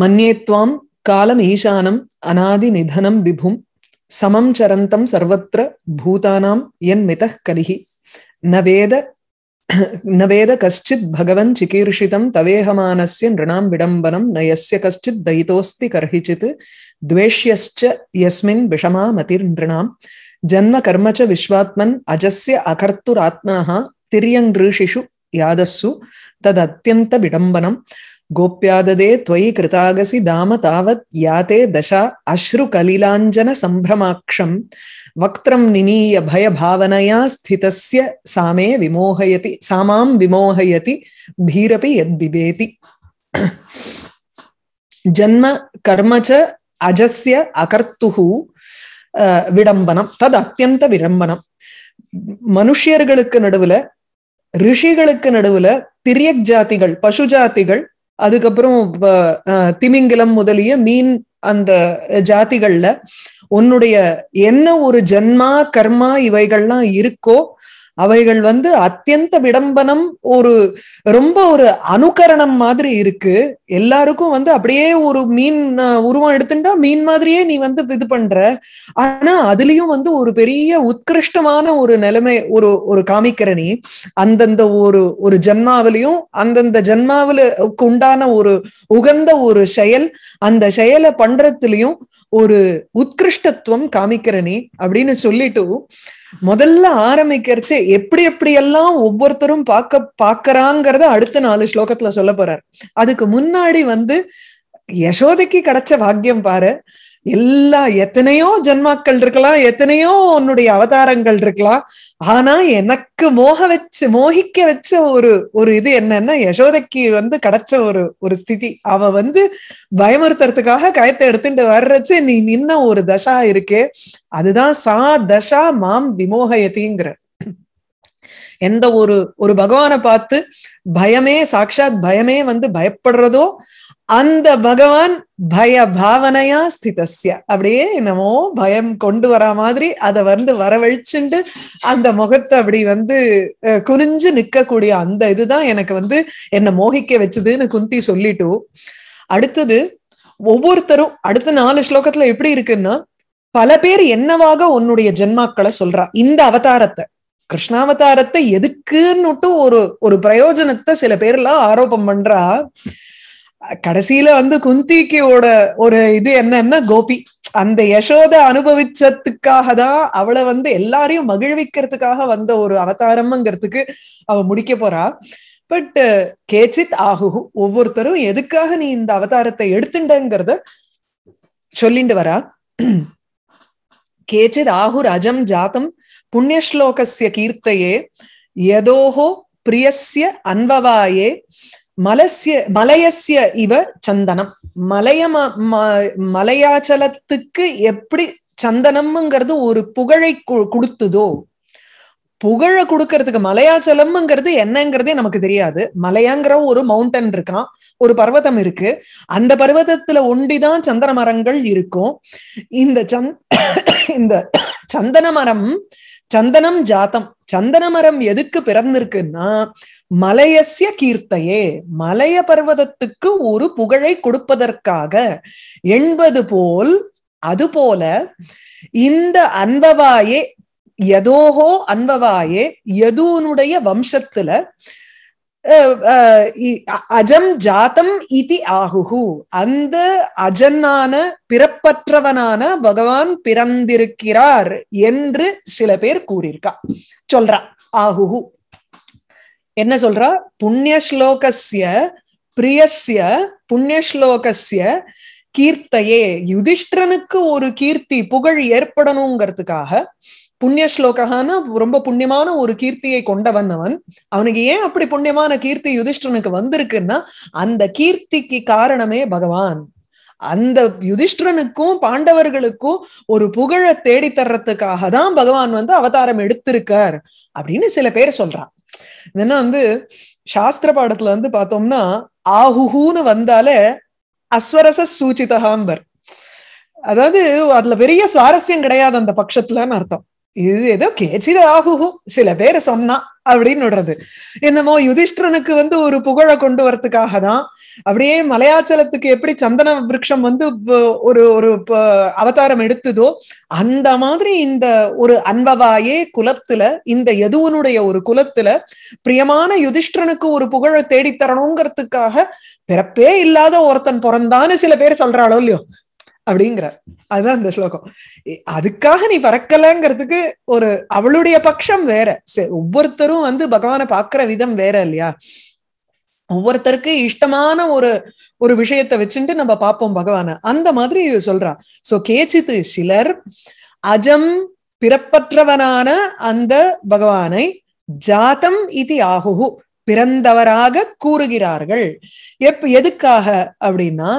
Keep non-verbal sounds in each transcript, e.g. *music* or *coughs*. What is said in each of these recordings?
மன்யேத்வாம் காலம் ஈசானம் அனாதி நிதனம் விபும் சமம் சரந்தம் சர்வத்திர பூதானாம் என் மித கலிகி நவேத நவேத கஷ்டித் பகவன் சிகீர்ஷிதம் தவேகமானஸ்ய நிருணாம் விடம்பனம் ந கஷ்டித் தைதோஸ்தி கர்ஹிச்சித் துவேஷ்யஸ்ச யஸ்மின் விஷமா மதிர் நிருணாம் ஜன்ம கர்மச்ச ச விஸ்வாத்மன் அஜஸ்ய அகர்த்துராத்மனः திரியங்கிருஷிஷு யாதஸ்ஸு தத் அத்தியந்த விடம்பனம் கோப்யாததே துவயி கிருதாகசி தாம தாவத் யாத்தே தசா அஸ்ரு கலிலாஞ்சன சம்பிரமாட்சம் வக்திரம் நினீய பய பாவனையா ஸ்திதஸ்ய சாமே விமோகயதி சாமாம் விமோகயதி பீரபி எத் பிபேதி ஜன்ம கர்மச்ச அஜஸ்ய அகர்த்துகு விடம்பனம் தது அத்தியந்த விடம்பனம் மனுஷியர்களுக்கு நடுவுல ரிஷிகளுக்கு நடுவுல திரியக் ஜாதிகள் பசு ஜாதிகள் அதுக்கப்புறம் திமிங்கிலம் முதலிய மீன் அந்த ஜாதிகள்ல உன்னுடைய என்ன ஒரு ஜென்மா கர்மா இவைகள்லாம் இருக்கோ அவைகள் வந்து அத்தியந்த விடம்பனம் ஒரு ரொம்ப ஒரு அனுகரணம் மாதிரி இருக்கு எல்லாருக்கும் வந்து அப்படியே ஒரு மீன் உருவம் எடுத்துட்டா மீன் மாதிரியே நீ வந்து இது பண்ற ஆனா அதுலயும் வந்து ஒரு பெரிய உத்கிருஷ்டமான ஒரு நிலைமை ஒரு ஒரு காமிக்கிறனி அந்தந்த ஒரு ஒரு ஜென்மாவிலையும் அந்தந்த ஜென்மாவிலுக்கு உண்டான ஒரு உகந்த ஒரு செயல் அந்த செயலை பண்றதுலயும் ஒரு உத்கிருஷ்டத்துவம் காமிக்கிறனி அப்படின்னு சொல்லிட்டு முதல்ல ஆரம்பிக்கிறச்சு எப்படி எப்படி எல்லாம் ஒவ்வொருத்தரும் பார்க்க பாக்குறாங்கிறத அடுத்த நாலு ஸ்லோகத்துல சொல்ல போறாரு அதுக்கு முன்னாடி வந்து யசோதைக்கு கிடைச்ச பாக்கியம் பாரு எல்லா எத்தனையோ ஜென்மாக்கள் இருக்கலாம் எத்தனையோ உன்னுடைய அவதாரங்கள் இருக்கலாம் ஆனா எனக்கு மோக வச்சு மோகிக்க வச்ச ஒரு ஒரு இது என்னன்னா யசோதைக்கு வந்து கிடைச்ச ஒரு ஒரு ஸ்திதி அவ வந்து பயமுறுத்துறதுக்காக கயத்தை எடுத்துட்டு வர்றச்சு நீ நின்ன ஒரு தசா இருக்கே அதுதான் சா தசா மாம் விமோகயத்திங்கிற எந்த ஒரு ஒரு பகவானை பார்த்து பயமே சாட்சாத் பயமே வந்து பயப்படுறதோ அந்த பகவான் பய பாவனையா ஸ்திதஸ்ய அப்படியே என்னமோ பயம் கொண்டு வரா மாதிரி அதை வந்து வரவழிச்சுண்டு அந்த முகத்தை அப்படி வந்து குனிஞ்சு நிக்கக்கூடிய அந்த இதுதான் எனக்கு வந்து என்னை மோகிக்க வச்சதுன்னு குந்தி சொல்லிட்டு அடுத்தது ஒவ்வொருத்தரும் அடுத்த நாலு ஸ்லோகத்துல எப்படி இருக்குன்னா பல பேர் என்னவாக உன்னுடைய ஜென்மாக்களை சொல்றா இந்த அவதாரத்தை கிருஷ்ணாவதாரத்தை எதுக்குன்னுட்டு ஒரு ஒரு பிரயோஜனத்தை சில பேர்லாம் ஆரோபம் பண்றா கடைசியில வந்து குந்திக்கியோட ஒரு இது என்னன்னா கோபி அந்த யசோத அனுபவிச்சதுக்காக தான் அவளை வந்து எல்லாரையும் மகிழ்விக்கிறதுக்காக வந்த ஒரு அவதாரம்ங்கிறதுக்கு அவ முடிக்க போறா பட் கேச்சித் ஆகு ஒவ்வொருத்தரும் எதுக்காக நீ இந்த அவதாரத்தை எடுத்துண்டங்கிறத சொல்லிண்டு வரா *clears throat* கேச்சித் ஆகுர் அஜம் ஜாத்தம் புண்ணியஸ்லோகசிய கீர்த்தையே யதோஹோ பிரியஸ்ய அன்பவாயே மலசிய மலையசிய இவ சந்தனம் மலைய மலையாச்சலத்துக்கு எப்படி சந்தனம்ங்கிறது ஒரு புகழை கொடுத்ததோ புகழ கொடுக்கறதுக்கு மலையாச்சலம்ங்கிறது என்னங்கிறதே நமக்கு தெரியாது மலையாங்கிற ஒரு மவுண்டன் இருக்கான் ஒரு பர்வதம் இருக்கு அந்த பர்வதத்துல ஒண்டிதான் சந்தன மரங்கள் இருக்கும் இந்த சந் *coughs* இந்த சந்தன மரம் சந்தனம் ஜாத்தம் சந்தன மரம் எதுக்கு பிறந்திருக்குன்னா மலையசிய கீர்த்தையே மலைய பர்வதத்துக்கு ஒரு புகழை கொடுப்பதற்காக என்பது போல் அது போல இந்த அன்பவாயே எதோகோ அன்பவாயே எதூனுடைய வம்சத்துல அஜம் ஜாத்தம் இது ஆகுகு அந்த அஜன்னான பிறப்பற்றவனான பகவான் பிறந்திருக்கிறார் என்று சில பேர் கூறியிருக்கா சொல்றா ஆகுஹு என்ன சொல்றா புண்ணிய ஸ்லோகசிய பிரியசிய புண்ணிய ஸ்லோகசிய கீர்த்தையே யுதிஷ்டிரனுக்கு ஒரு கீர்த்தி புகழ் ஏற்படணுங்கிறதுக்காக புண்ணிய ஸ்லோகான ரொம்ப புண்ணியமான ஒரு கீர்த்தியை கொண்ட வந்தவன் அவனுக்கு ஏன் அப்படி புண்ணியமான கீர்த்தி யுதிஷ்டனுக்கு வந்திருக்குன்னா அந்த கீர்த்திக்கு காரணமே பகவான் அந்த யுதிஷ்டிரனுக்கும் பாண்டவர்களுக்கும் ஒரு புகழை தேடி தர்றதுக்காக தான் பகவான் வந்து அவதாரம் எடுத்திருக்கார் அப்படின்னு சில பேர் சொல்றான் என்ன வந்து சாஸ்திர பாடத்துல வந்து பார்த்தோம்னா ஆஹுஹூன்னு வந்தாலே அஸ்வரச சூச்சிதகாம்பர் அதாவது அதுல பெரிய சுவாரஸ்யம் கிடையாது அந்த பட்சத்துலன்னு அர்த்தம் இது ஏதோ கேச்சிர ஆகுகும் சில பேர் சொன்னா அப்படின்னு விடுறது என்னமோ யுதிஷ்டிரனுக்கு வந்து ஒரு புகழை கொண்டு வரத்துக்காக தான் அப்படியே மலையாச்சலத்துக்கு எப்படி சந்தன விரக்ஷம் வந்து ஒரு ஒரு அவதாரம் எடுத்ததோ அந்த மாதிரி இந்த ஒரு அன்பவாயே குலத்துல இந்த எதுவனுடைய ஒரு குலத்துல பிரியமான யுதிஷ்டிரனுக்கு ஒரு புகழை தேடித்தரணுங்கிறதுக்காக பிறப்பே இல்லாத ஒருத்தன் பிறந்தான்னு சில பேர் சொல்றாளோ இல்லையோ அப்படிங்கிறார் அதுதான் அந்த ஸ்லோகம் அதுக்காக நீ பறக்கலங்கிறதுக்கு ஒரு அவளுடைய பட்சம் வேற ஒவ்வொருத்தரும் வந்து பகவானை பாக்குற விதம் வேற இல்லையா ஒவ்வொருத்தருக்கு இஷ்டமான ஒரு ஒரு விஷயத்தை வச்சுட்டு நம்ம பார்ப்போம் பகவான அந்த மாதிரி சொல்றா சோ கேச்சித்து சிலர் அஜம் பிறப்பற்றவனான அந்த பகவானை ஜாதம் இது ஆகுகு பிறந்தவராக கூறுகிறார்கள் எப்ப எதுக்காக அப்படின்னா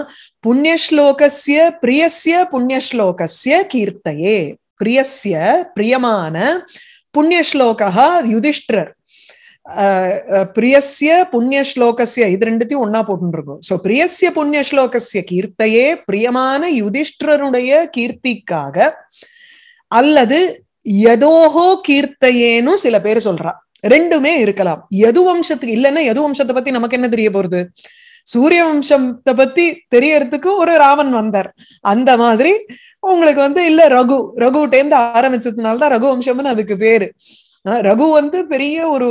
புண்ணியஸ்லோகசிய பிரியசிய புண்ணியஸ்லோகசிய கீர்த்தையே பிரியசிய பிரியமான புண்ணியஸ்லோகா யுதிஷ்டர் பிரியசிய புண்ணியஸ்லோகசிய இது ரெண்டுத்தையும் ஒன்னா போட்டுருக்கோம் சோ பிரியசிய புண்ணியஸ்லோகசிய கீர்த்தையே பிரியமான யுதிஷ்டருடைய கீர்த்திக்காக அல்லது எதோஹோ கீர்த்தையேன்னு சில பேர் சொல்றா ரெண்டுமே இருக்கலாம் எது வம்சத்துக்கு இல்லைன்னா எது வம்சத்தை பத்தி நமக்கு என்ன தெரிய போறது சூரிய வம்சத்தை பத்தி தெரியறதுக்கு ஒரு ராவன் வந்தார் அந்த மாதிரி உங்களுக்கு வந்து இல்ல ரகு ரகுட்டேந்து ஆரம்பிச்சதுனாலதான் ரகு வம்சம்னு அதுக்கு பேரு ரகு வந்து பெரிய ஒரு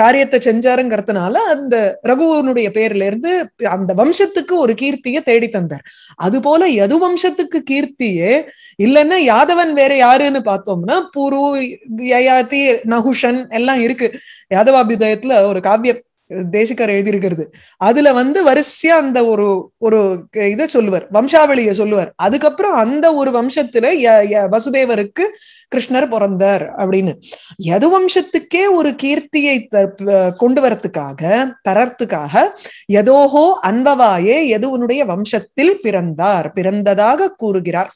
காரியத்தை செஞ்சாருங்கிறதுனால அந்த ரகுவனுடைய பேர்ல இருந்து அந்த வம்சத்துக்கு ஒரு கீர்த்தியை தேடி தந்தார் அது போல எது வம்சத்துக்கு கீர்த்தியே இல்லைன்னா யாதவன் வேற யாருன்னு பார்த்தோம்னா பூரு யயாதி நகுஷன் எல்லாம் இருக்கு யாதவாபிதயத்துல ஒரு காவிய தேசிக்கார் எழுதியிருக்கிறது அதுல வந்து வரிசையா அந்த ஒரு ஒரு இதை சொல்லுவார் வம்சாவளிய சொல்லுவார் அதுக்கப்புறம் அந்த ஒரு வம்சத்துல வசுதேவருக்கு கிருஷ்ணர் பிறந்தார் அப்படின்னு எது வம்சத்துக்கே ஒரு கீர்த்தியை கொண்டு வரத்துக்காக தரத்துக்காக எதோஹோ அன்பவாயே எதுவனுடைய வம்சத்தில் பிறந்தார் பிறந்ததாக கூறுகிறார்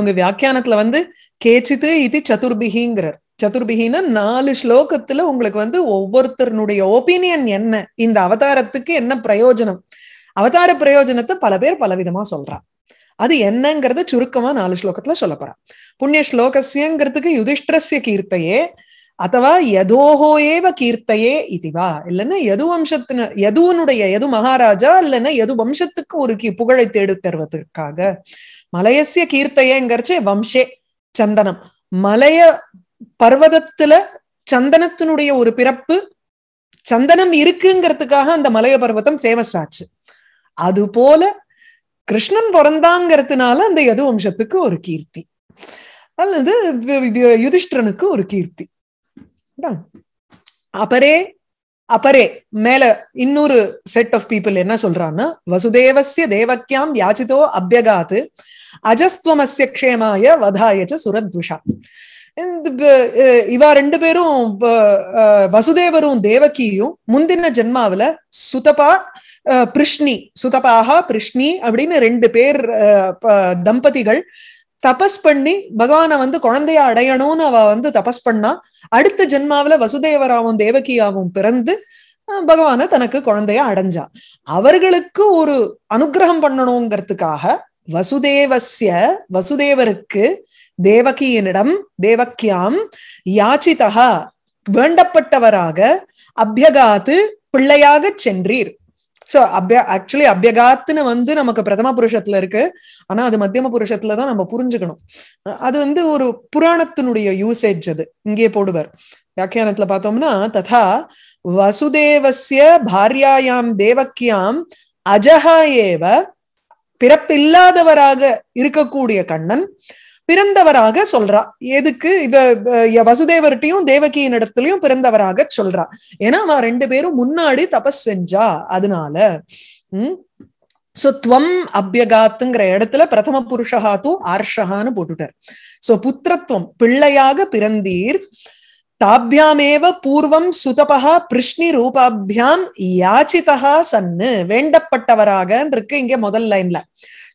உங்க வியாக்கியானத்துல வந்து கேச்சித்து இது சதுர்பிகிங்கிறார் சதுர்பிகின்னா நாலு ஸ்லோகத்துல உங்களுக்கு வந்து ஒவ்வொருத்தருனுடைய ஒப்பீனியன் என்ன இந்த அவதாரத்துக்கு என்ன பிரயோஜனம் அவதார பிரயோஜனத்தை பல பேர் பலவிதமா சொல்றா அது என்னங்கிறத சுருக்கமா நாலு ஸ்லோகத்துல சொல்ல போறா புண்ணிய ஸ்லோகசியங்கிறதுக்கு யுதிஷ்டரஸ்ய கீர்த்தையே அதுவா எதோஹோ ஏவ கீர்த்தையே இதுவா இல்லைன்னா எது வம்சத்தின எதுவனுடைய எது மகாராஜா இல்லைன்னா எது வம்சத்துக்கு ஒரு புகழை தேடு தருவதற்காக மலையசிய கீர்த்தையேங்கிறச்சு வம்சே சந்தனம் மலைய பர்வதத்துல சந்தனத்தினுடைய ஒரு பிறப்பு சந்தனம் இருக்குங்கிறதுக்காக அந்த மலைய பர்வதம் ஃபேமஸ் ஆச்சு அது போல கிருஷ்ணன் பிறந்தாங்கிறதுனால அந்த யது வம்சத்துக்கு ஒரு கீர்த்தி அல்லது யுதிஷ்டனுக்கு ஒரு கீர்த்தி அபரே அபரே மேல இன்னொரு செட் ஆஃப் பீப்புள் என்ன சொல்றான்னா வசுதேவசிய தேவக்கியாம் யாச்சிதோ அபியகாத்து அஜஸ்துவமசிய க்ஷேமாய வதாயச்ச சுரத்விஷா இவா ரெண்டு பேரும் வசுதேவரும் தேவகியும் முந்தின ஜென்மாவில சுதபா பிருஷ்ணி சுதபாகா பிருஷ்ணி அப்படின்னு ரெண்டு பேர் தம்பதிகள் தபஸ் பண்ணி பகவான வந்து குழந்தையா அடையணும்னு அவ வந்து தபஸ் பண்ணா அடுத்த ஜென்மாவில வசுதேவராவும் தேவகியாவும் பிறந்து பகவான தனக்கு குழந்தைய அடைஞ்சா அவர்களுக்கு ஒரு அனுகிரகம் பண்ணணுங்கிறதுக்காக வசுதேவசிய வசுதேவருக்கு தேவகியனிடம் தேவக்கியாம் யாச்சிதா வேண்டப்பட்டவராக அபியகாத்து பிள்ளையாக சென்றீர் சோ அபிய ஆக்சுவலி அபியகாத்துன்னு வந்து நமக்கு பிரதம புருஷத்துல இருக்கு ஆனா அது மத்தியம புருஷத்துலதான் நம்ம புரிஞ்சுக்கணும் அது வந்து ஒரு புராணத்தினுடைய யூசேஜ் அது இங்கே போடுவர் வியாக்கியானத்துல பார்த்தோம்னா ததா வசுதேவசிய பாரியாயாம் தேவக்கியாம் அஜஹா ஏவ பிறப்பில்லாதவராக இருக்கக்கூடிய கண்ணன் பிறந்தவராக சொல்றா எதுக்கு இவ வசுதேவர்கிட்டையும் தேவகியின் இடத்துலயும் பிறந்தவராக சொல்றா ஏன்னா அவன் ரெண்டு பேரும் முன்னாடி தபஸ் செஞ்சா அதனால உம் சோ துவம் அபியகாத்துங்கிற இடத்துல பிரதம புருஷகா தூ ஆர்ஷகான்னு போட்டுட்டார் சோ புத்திரத்துவம் பிள்ளையாக பிறந்தீர் தாபியாமேவ பூர்வம் சுதபகா பிருஷ்ணி ரூபாபியாம் யாச்சிதா சன்னு வேண்டப்பட்டவராக இருக்கு இங்க முதல் லைன்ல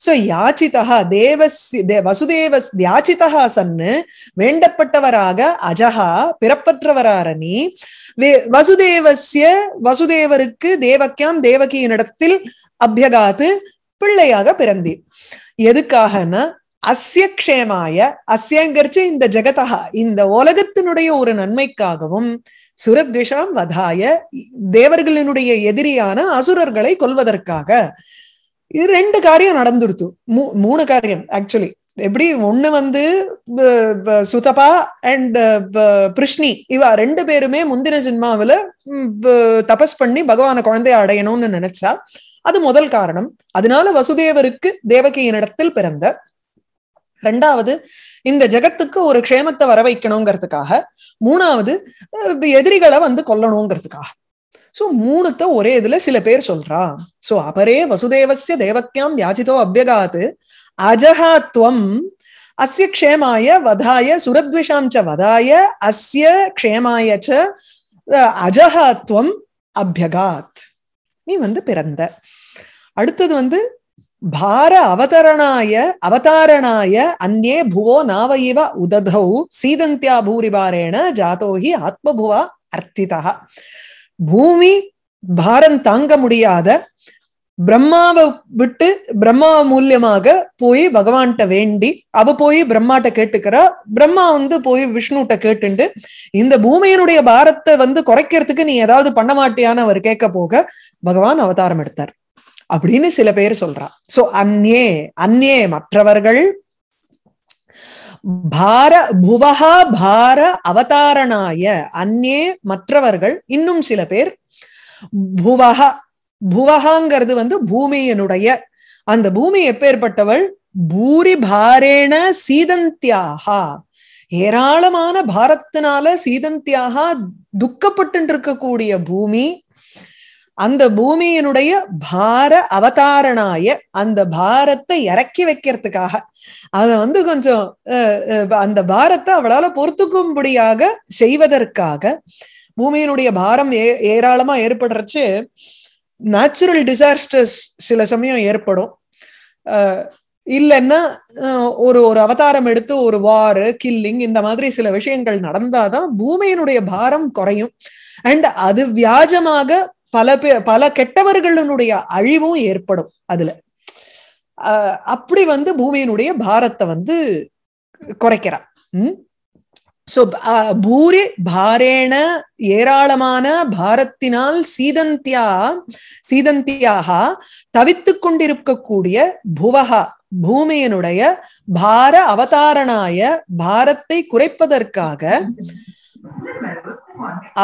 சோ யாச்சிதா தேவசி வசுதேவ யாச்சிதா சன்னு வேண்டப்பட்டவராக அஜகா பிறப்பற்றவரார நீ வசுதேவசிய வசுதேவருக்கு தேவக்கியாம் தேவகியினிடத்தில் அபியகாத்து பிள்ளையாக பிறந்தி எதுக்காகனா அஸ்ய கஷேமாய அஸ்யங்கரிச்சு இந்த ஜெகதா இந்த உலகத்தினுடைய ஒரு நன்மைக்காகவும் சுரத்விஷாம் வதாய தேவர்களினுடைய எதிரியான அசுரர்களை கொல்வதற்காக இது ரெண்டு காரியம் நடந்துடுத்து மூ மூணு காரியம் ஆக்சுவலி எப்படி ஒண்ணு வந்து சுதபா அண்ட் பிருஷ்ணி இவா ரெண்டு பேருமே முந்தின ஜென்மாவில தபஸ் பண்ணி பகவான குழந்தைய அடையணும்னு நினைச்சா அது முதல் காரணம் அதனால வசுதேவருக்கு தேவகியினிடத்தில் பிறந்த ரெண்டாவது இந்த ஜெகத்துக்கு ஒரு க்ஷேமத்தை வர வைக்கணுங்கிறதுக்காக மூணாவது எதிரிகளை வந்து கொல்லணுங்கிறதுக்காக சோ மூணுத்த ஒரே இதுல சில பேர் சொல்றா சோ அபரே வசுதேவசிய தேவக்கியம் யாச்சிதோ அபியகாத்து அஜகாத்வம் அஸ்ய க்ஷேமாய வதாய சுரத்விஷாம் வதாய அஸ்ய க்ஷேமாய அஜகாத்வம் அபியகாத் நீ வந்து பிறந்த அடுத்தது வந்து பார அவதரணாய அவதாரணாய அந்நே புவோ நாவைவ உததௌ சீதந்தியா பூரிபாரேண ஜாதோஹி ஆத்மபுவா அர்த்திதா பூமி பாரம் தாங்க முடியாத பிரம்மாவை விட்டு பிரம்மா மூலியமாக போய் பகவான்கிட்ட வேண்டி அவ போய் பிரம்மாட்ட கேட்டுக்கிறா பிரம்மா வந்து போய் விஷ்ணுகிட்ட கேட்டுண்டு இந்த பூமியினுடைய பாரத்தை வந்து குறைக்கிறதுக்கு நீ ஏதாவது பண்ண மாட்டியான்னு அவர் கேட்க போக பகவான் அவதாரம் எடுத்தார் அப்படின்னு சில பேர் சொல்றா சோ அந்நே அந்நே மற்றவர்கள் பார புவகா பார அவதாரணாய அந்நே மற்றவர்கள் இன்னும் சில பேர் புவகா புவகாங்கிறது வந்து பூமியினுடைய அந்த பூமி எப்பேற்பட்டவள் பூரி பாரேண சீதந்தியாகா ஏராளமான பாரத்தினால சீதந்தியாக துக்கப்பட்டு இருக்கக்கூடிய பூமி அந்த பூமியினுடைய பார அவதாரனாய அந்த பாரத்தை இறக்கி வைக்கிறதுக்காக அத வந்து கொஞ்சம் அந்த பாரத்தை அவளால பொறுத்துக்கும்படியாக செய்வதற்காக பூமியினுடைய பாரம் ஏ ஏராளமா ஏற்படுறச்சு நேச்சுரல் டிசாஸ்டர்ஸ் சில சமயம் ஏற்படும் இல்லைன்னா ஒரு ஒரு அவதாரம் எடுத்து ஒரு வார் கில்லிங் இந்த மாதிரி சில விஷயங்கள் நடந்தாதான் பூமியினுடைய பாரம் குறையும் அண்ட் அது வியாஜமாக பல பே பல கெட்டவர்களுடைய அழிவும் ஏற்படும் அதுல அப்படி வந்து பூமியினுடைய பாரத்தை வந்து குறைக்கிறார் உம் சோ பூரி பாரேண ஏராளமான பாரத்தினால் சீதந்தியா சீதந்தியாக தவித்து கொண்டிருக்கக்கூடிய புவகா பூமியினுடைய பார அவதாரனாய பாரத்தை குறைப்பதற்காக *laughs*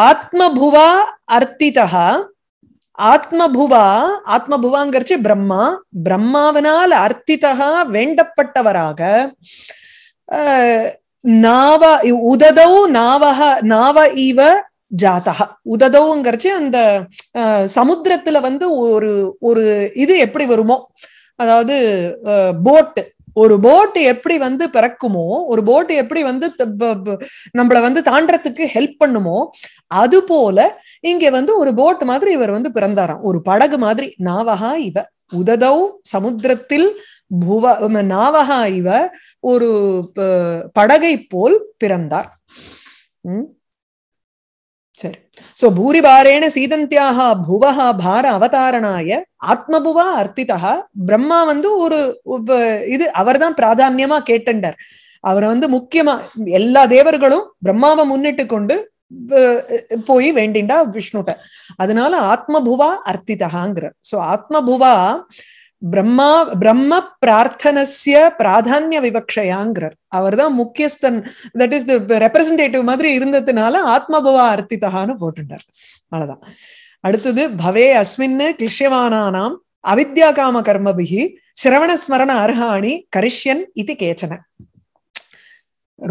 ஆத்மபுவா அர்த்திதா ஆத்மபுவா ஆத்மபுவாங்கிறச்சு பிரம்மா பிரம்மாவினால் அர்த்திதா வேண்டப்பட்டவராக நாவ உததௌ நாவக நாவ இவ ஜாதக உததவுங்கிறச்சு அந்த சமுத்திரத்துல வந்து ஒரு ஒரு இது எப்படி வருமோ அதாவது போட்டு ஒரு போட் எப்படி வந்து பிறக்குமோ ஒரு போட் எப்படி வந்து நம்மள வந்து தாண்டறதுக்கு ஹெல்ப் பண்ணுமோ அது போல இங்க வந்து ஒரு போட் மாதிரி இவர் வந்து பிறந்தாராம் ஒரு படகு மாதிரி நாவகா இவ உததௌ சமுத்திரத்தில் புவ நாவகா இவ ஒரு படகை போல் பிறந்தார் உம் சோ பூரிபாரேண சீதந்தியாக புவஹா பார அவதாரணாய ஆத்மபுவா அர்த்திதா பிரம்மா வந்து ஒரு இது அவர் தான் பிராதான்யமா கேட்டண்டர் அவரை வந்து முக்கியமா எல்லா தேவர்களும் பிரம்மாவை முன்னிட்டு கொண்டு போய் வேண்டிண்டா விஷ்ணுட்ட அதனால ஆத்மபுவா அர்த்திதாங்கிற சோ ஆத்மபுவா பிரம்மா பிரம்ம பிரார்த்தனசிய பிராதான்ய விவக்ஷயாங்கிறார் அவர் தான் முக்கியஸ்தன் தட் இஸ் த ரெப்ரசன்டேட்டிவ் மாதிரி இருந்ததுனால ஆத்மபவா அர்த்திதகான்னு போட்டுட்டார் அவ்வளவுதான் அடுத்தது பவே அஸ்மின்னு கிளிஷ்யமானாம் அவித்யா காம கர்மபிகி சிரவண ஸ்மரண அர்ஹாணி கரிஷ்யன் இது கேச்சன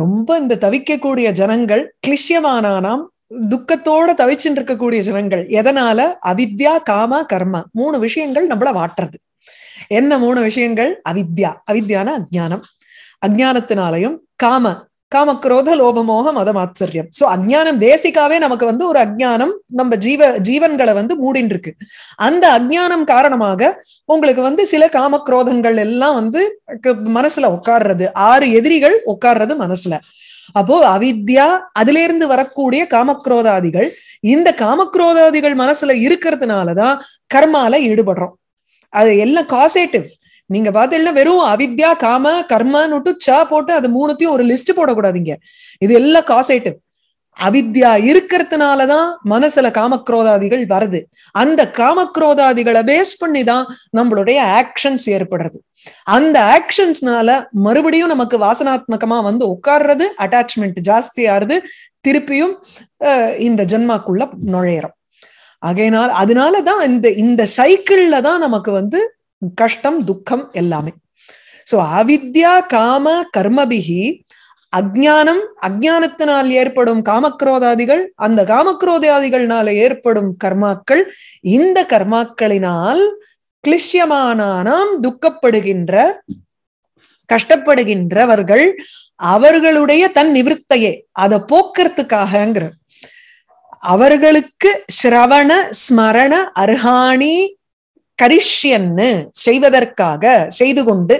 ரொம்ப இந்த தவிக்கக்கூடிய ஜனங்கள் கிளிஷ்யமானானாம் துக்கத்தோட தவிச்சுட்டு இருக்கக்கூடிய ஜனங்கள் எதனால அவித்யா காம கர்ம மூணு விஷயங்கள் நம்மள வாட்டுறது என்ன மூணு விஷயங்கள் அவித்யா அவித்யான அஜ்ஞானம் அஜானத்தினாலையும் காம காம குரோத லோபமோக மதம் ஆச்சரியம் சோ அஜானம் பேசிக்காவே நமக்கு வந்து ஒரு அஜ்ஞானம் நம்ம ஜீவ ஜீவன்களை வந்து மூடின்னு இருக்கு அந்த அஜ்ஞானம் காரணமாக உங்களுக்கு வந்து சில காம குரோதங்கள் எல்லாம் வந்து மனசுல உட்கார்றது ஆறு எதிரிகள் உட்கார்றது மனசுல அப்போ அவித்யா அதுல இருந்து வரக்கூடிய காமக்ரோதாதிகள் இந்த காமக்ரோதாதிகள் மனசுல இருக்கிறதுனாலதான் கர்மால ஈடுபடுறோம் அது எல்லாம் காசேட்டிவ் நீங்க பாத்தீங்கன்னா வெறும் அவித்யா காம கர்மான்னு சா போட்டு அது மூணுத்தையும் ஒரு லிஸ்ட் போடக்கூடாதுங்க இது எல்லாம் காசேட்டிவ் அவித்யா இருக்கிறதுனாலதான் மனசுல காமக்ரோதாதிகள் வருது அந்த காமக்ரோதாதிகளை பேஸ் பண்ணி தான் நம்மளுடைய ஆக்ஷன்ஸ் ஏற்படுறது அந்த ஆக்ஷன்ஸ்னால மறுபடியும் நமக்கு வாசனாத்மகமா வந்து உட்கார்றது அட்டாச்மெண்ட் ஜாஸ்தியாருது திருப்பியும் இந்த ஜென்மாக்குள்ள நுழையிறோம் ஆகையினால் அதனால தான் இந்த இந்த சைக்கிள்ல தான் நமக்கு வந்து கஷ்டம் துக்கம் எல்லாமே சோ அவித்யா காம கர்மபிகி அஜானம் அஜானத்தினால் ஏற்படும் காமக்ரோதாதிகள் அந்த காமக்ரோதாதிகள்னால ஏற்படும் கர்மாக்கள் இந்த கர்மாக்களினால் கிளிஷ்யமானாம் துக்கப்படுகின்ற கஷ்டப்படுகின்றவர்கள் அவர்களுடைய தன் நிவத்தையே அதை போக்குறதுக்காகங்கிற அவர்களுக்கு ஸ்ரவண ஸ்மரண அர்ஹாணி கரிஷ்யன்னு செய்வதற்காக செய்து கொண்டு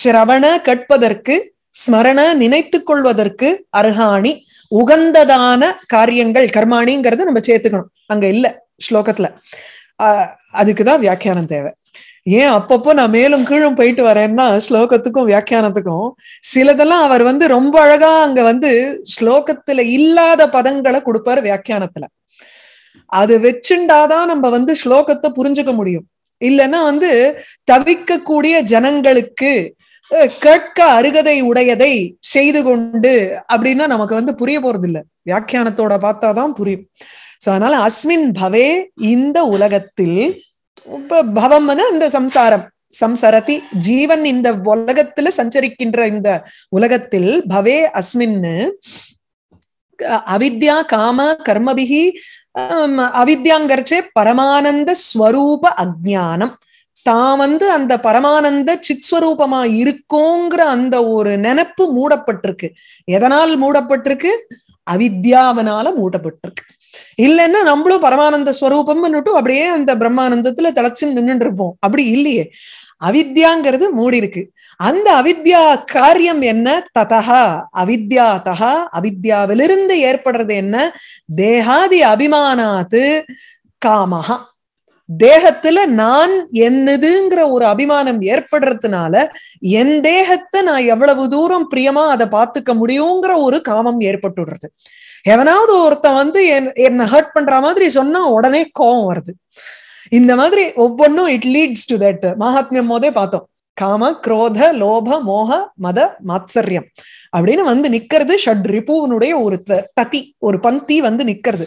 சிரவண கேட்பதற்கு ஸ்மரண நினைத்து கொள்வதற்கு அர்ஹாணி உகந்ததான காரியங்கள் கர்மாணிங்கிறத நம்ம சேர்த்துக்கணும் அங்க இல்ல ஸ்லோகத்துல அதுக்குதான் வியாக்கியானம் தேவை ஏன் அப்பப்போ நான் மேலும் கீழும் போயிட்டு வரேன்னா ஸ்லோகத்துக்கும் வியாக்கியானத்துக்கும் சிலதெல்லாம் அவர் வந்து ரொம்ப அழகா அங்க வந்து ஸ்லோகத்துல இல்லாத பதங்களை கொடுப்பாரு வியாக்கியானத்துல அது வச்சுண்டாதான் நம்ம வந்து ஸ்லோகத்தை புரிஞ்சுக்க முடியும் இல்லைன்னா வந்து தவிக்கக்கூடிய ஜனங்களுக்கு கேட்க அருகதை உடையதை செய்து கொண்டு அப்படின்னா நமக்கு வந்து புரிய போறது இல்லை வியாக்கியானத்தோட பார்த்தாதான் புரியும் சோ அதனால அஸ்மின் பவே இந்த உலகத்தில் பவம் அந்த சம்சாரம் சம்சரதி ஜீவன் இந்த உலகத்துல சஞ்சரிக்கின்ற இந்த உலகத்தில் பவே அஸ்மின்னு அவித்யா காம கர்மபிகி அவித்யாங்கர்ச்சே பரமானந்த ஸ்வரூப அஜானம் தான் வந்து அந்த பரமானந்த சித்ஸ்வரூபமா இருக்கோங்கிற அந்த ஒரு நினப்பு மூடப்பட்டிருக்கு எதனால் மூடப்பட்டிருக்கு அவித்யாவனால மூடப்பட்டிருக்கு இல்லைன்னா நம்மளும் பரமானந்த ஸ்வரூபம்னுட்டு அப்படியே அந்த பிரம்மானந்தத்துல தலைச்சு நின்றுட்டு இருப்போம் அப்படி இல்லையே அவித்யாங்கிறது மூடி இருக்கு அந்த அவித்யா காரியம் என்ன ததா அவித்யா தகா அவித்யாவிலிருந்து ஏற்படுறது என்ன தேகாதி அபிமானாத்து காமஹா தேகத்துல நான் என்னதுங்கிற ஒரு அபிமானம் ஏற்படுறதுனால என் தேகத்தை நான் எவ்வளவு தூரம் பிரியமா அதை பார்த்துக்க முடியுங்கிற ஒரு காமம் ஏற்பட்டுடுறது எவனாவது ஒருத்தன் வந்து என்னை ஹர்ட் பண்ற மாதிரி சொன்னா உடனே கோவம் வருது இந்த மாதிரி ஒவ்வொன்றும் இட் லீட்ஸ் டு தட் மகாத்மியம் போதே பார்த்தோம் காம குரோத லோப மோக மத மாத்சரியம் அப்படின்னு வந்து நிக்கிறது ஷட் ரிபுவனுடைய ஒரு தத்தி ஒரு பந்தி வந்து நிக்கிறது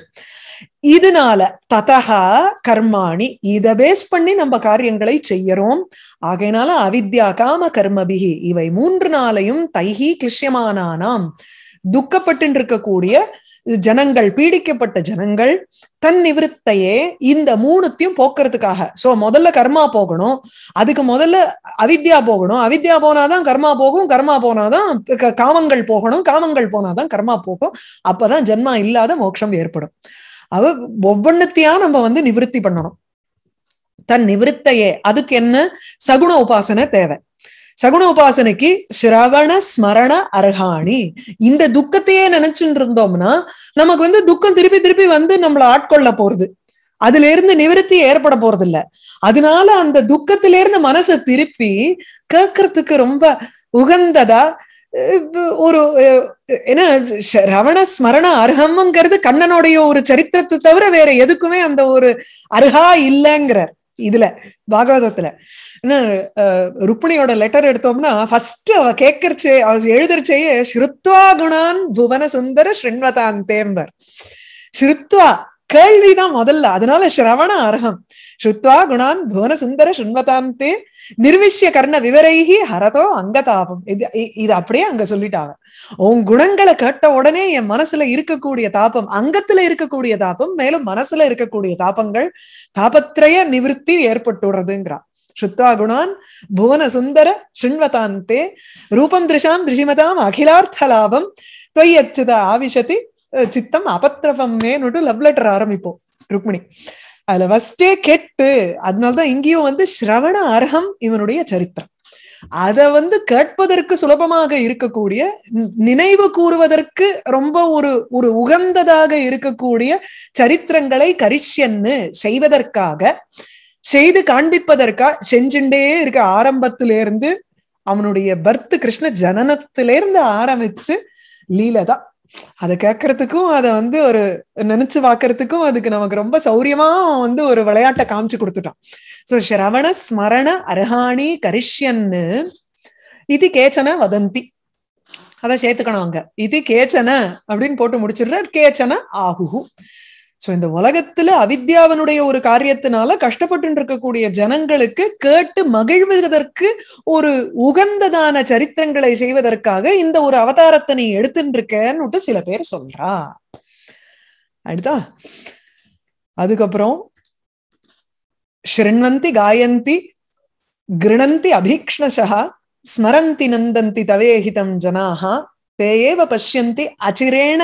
இதனால ததகா கர்மாணி இத பேஸ் பண்ணி நம்ம காரியங்களை செய்யறோம் ஆகையினால அவித்யா காம கர்மபிகி இவை மூன்று நாளையும் தைஹி கிளிஷ்யமானானாம் துக்கப்பட்டு இருக்கக்கூடிய ஜனங்கள் பீடிக்கப்பட்ட ஜனங்கள் தன் நிவிருத்தையே இந்த மூணுத்தையும் போக்குறதுக்காக சோ முதல்ல கர்மா போகணும் அதுக்கு முதல்ல அவித்யா போகணும் அவித்யா போனாதான் கர்மா போகும் கர்மா போனாதான் காமங்கள் போகணும் காமங்கள் போனாதான் கர்மா போகும் அப்பதான் ஜென்மா இல்லாத மோட்சம் ஏற்படும் அவ ஒவ்வொன்னத்தையா நம்ம வந்து நிவிருத்தி பண்ணணும் தன் நிவிருத்தையே அதுக்கு என்ன சகுண உபாசனை தேவை சகுண உபாசனைக்கு சிரவண ஸ்மரண அர்ஹாணி இந்த துக்கத்தையே நினைச்சுட்டு இருந்தோம்னா நமக்கு வந்து துக்கம் திருப்பி திருப்பி வந்து நம்மளை ஆட்கொள்ள போறது அதுல இருந்து நிவர்த்தி ஏற்பட போறது இல்ல அதனால அந்த துக்கத்தில இருந்து மனசை திருப்பி கேட்கறதுக்கு ரொம்ப உகந்ததா ஒரு ஏன்னா ரவண ஸ்மரண அர்ஹம்ங்கிறது கண்ணனுடைய ஒரு சரித்திரத்தை தவிர வேற எதுக்குமே அந்த ஒரு அருகா இல்லைங்கிறார் இதுல பாகவதத்துல ருக்மிணியோட லெட்டர் எடுத்தோம்னா ஃபர்ஸ்ட் அவ கேக்குறச்சே அவ எழுதுறச்சேயே ஸ்ருத்வா குணான் புவன சுந்தர ஸ்ருண்வதான் தேம்பர் ஸ்ருத்வா கேள்விதான் முதல்ல அதனால சிரவண அர்ஹம் ஸ்ருத்வா குணான் புவன சுந்தர சுண்மதாந்தே நிர்விஷ்ய கர்ண விவரைகி ஹரதோ அங்கதாபம் இது இது அப்படியே அங்க சொல்லிட்டாங்க உன் குணங்களை கேட்ட உடனே என் மனசுல இருக்கக்கூடிய தாபம் அங்கத்துல இருக்கக்கூடிய தாபம் மேலும் மனசுல இருக்கக்கூடிய தாபங்கள் தாபத்திரைய நிவிற்த்தி ஏற்பட்டுடுறதுங்கிறான் ஸ்ருத்வா குணான் புவன சுந்தர சுண்வதாந்தே ரூபம் திருஷாம் திருஷிமதாம் அகிலார்த்த லாபம் தொய்யச்சுத ஆவிஷதி சித்தம் அபத்திரவம்னே லவ் லெட்டர் ஆரம்பிப்போம் ருக்மிணி அதுல ஃபர்ஸ்டே கெட்டு அதனாலதான் இங்கேயும் வந்து ஸ்ரவண அர்ஹம் இவனுடைய சரித்திரம் அத வந்து கேட்பதற்கு சுலபமாக இருக்கக்கூடிய நினைவு கூறுவதற்கு ரொம்ப ஒரு ஒரு உகந்ததாக இருக்கக்கூடிய சரித்திரங்களை கரிஷ்யன்னு செய்வதற்காக செய்து காண்பிப்பதற்காக செஞ்சுட்டே இருக்க ஆரம்பத்திலிருந்து அவனுடைய பர்த் கிருஷ்ண ஜனனத்திலிருந்து ஆரம்பிச்சு லீலதான் அதை கேட்கறதுக்கும் அதை வந்து ஒரு நினைச்சு பாக்குறதுக்கும் அதுக்கு நமக்கு ரொம்ப சௌரியமா வந்து ஒரு விளையாட்டை காமிச்சு கொடுத்துட்டான் சோ ஸ்ரவண ஸ்மரண அருகாணி கரிஷ்யன்னு இது கேச்சன வதந்தி அதை சேர்த்துக்கணும் அங்க இது கேச்சன அப்படின்னு போட்டு முடிச்சிடுற கேச்சன ஆகு சோ இந்த உலகத்துல அவித்யாவனுடைய ஒரு காரியத்தினால கஷ்டப்பட்டு இருக்கக்கூடிய ஜனங்களுக்கு கேட்டு மகிழ்வதற்கு ஒரு உகந்ததான சரித்திரங்களை செய்வதற்காக இந்த ஒரு அவதாரத்தை நீ எடுத்துட்டு சில பேர் சொல்றா அடுத்தா அதுக்கப்புறம் ஸ்ருண்வந்தி காயந்தி கிருணந்தி அபீக்ஷ்ணசா ஸ்மரந்தி நந்தந்தி தவேஹிதம் ஜனாஹா தேவ பஷ்யந்தி அச்சிரேண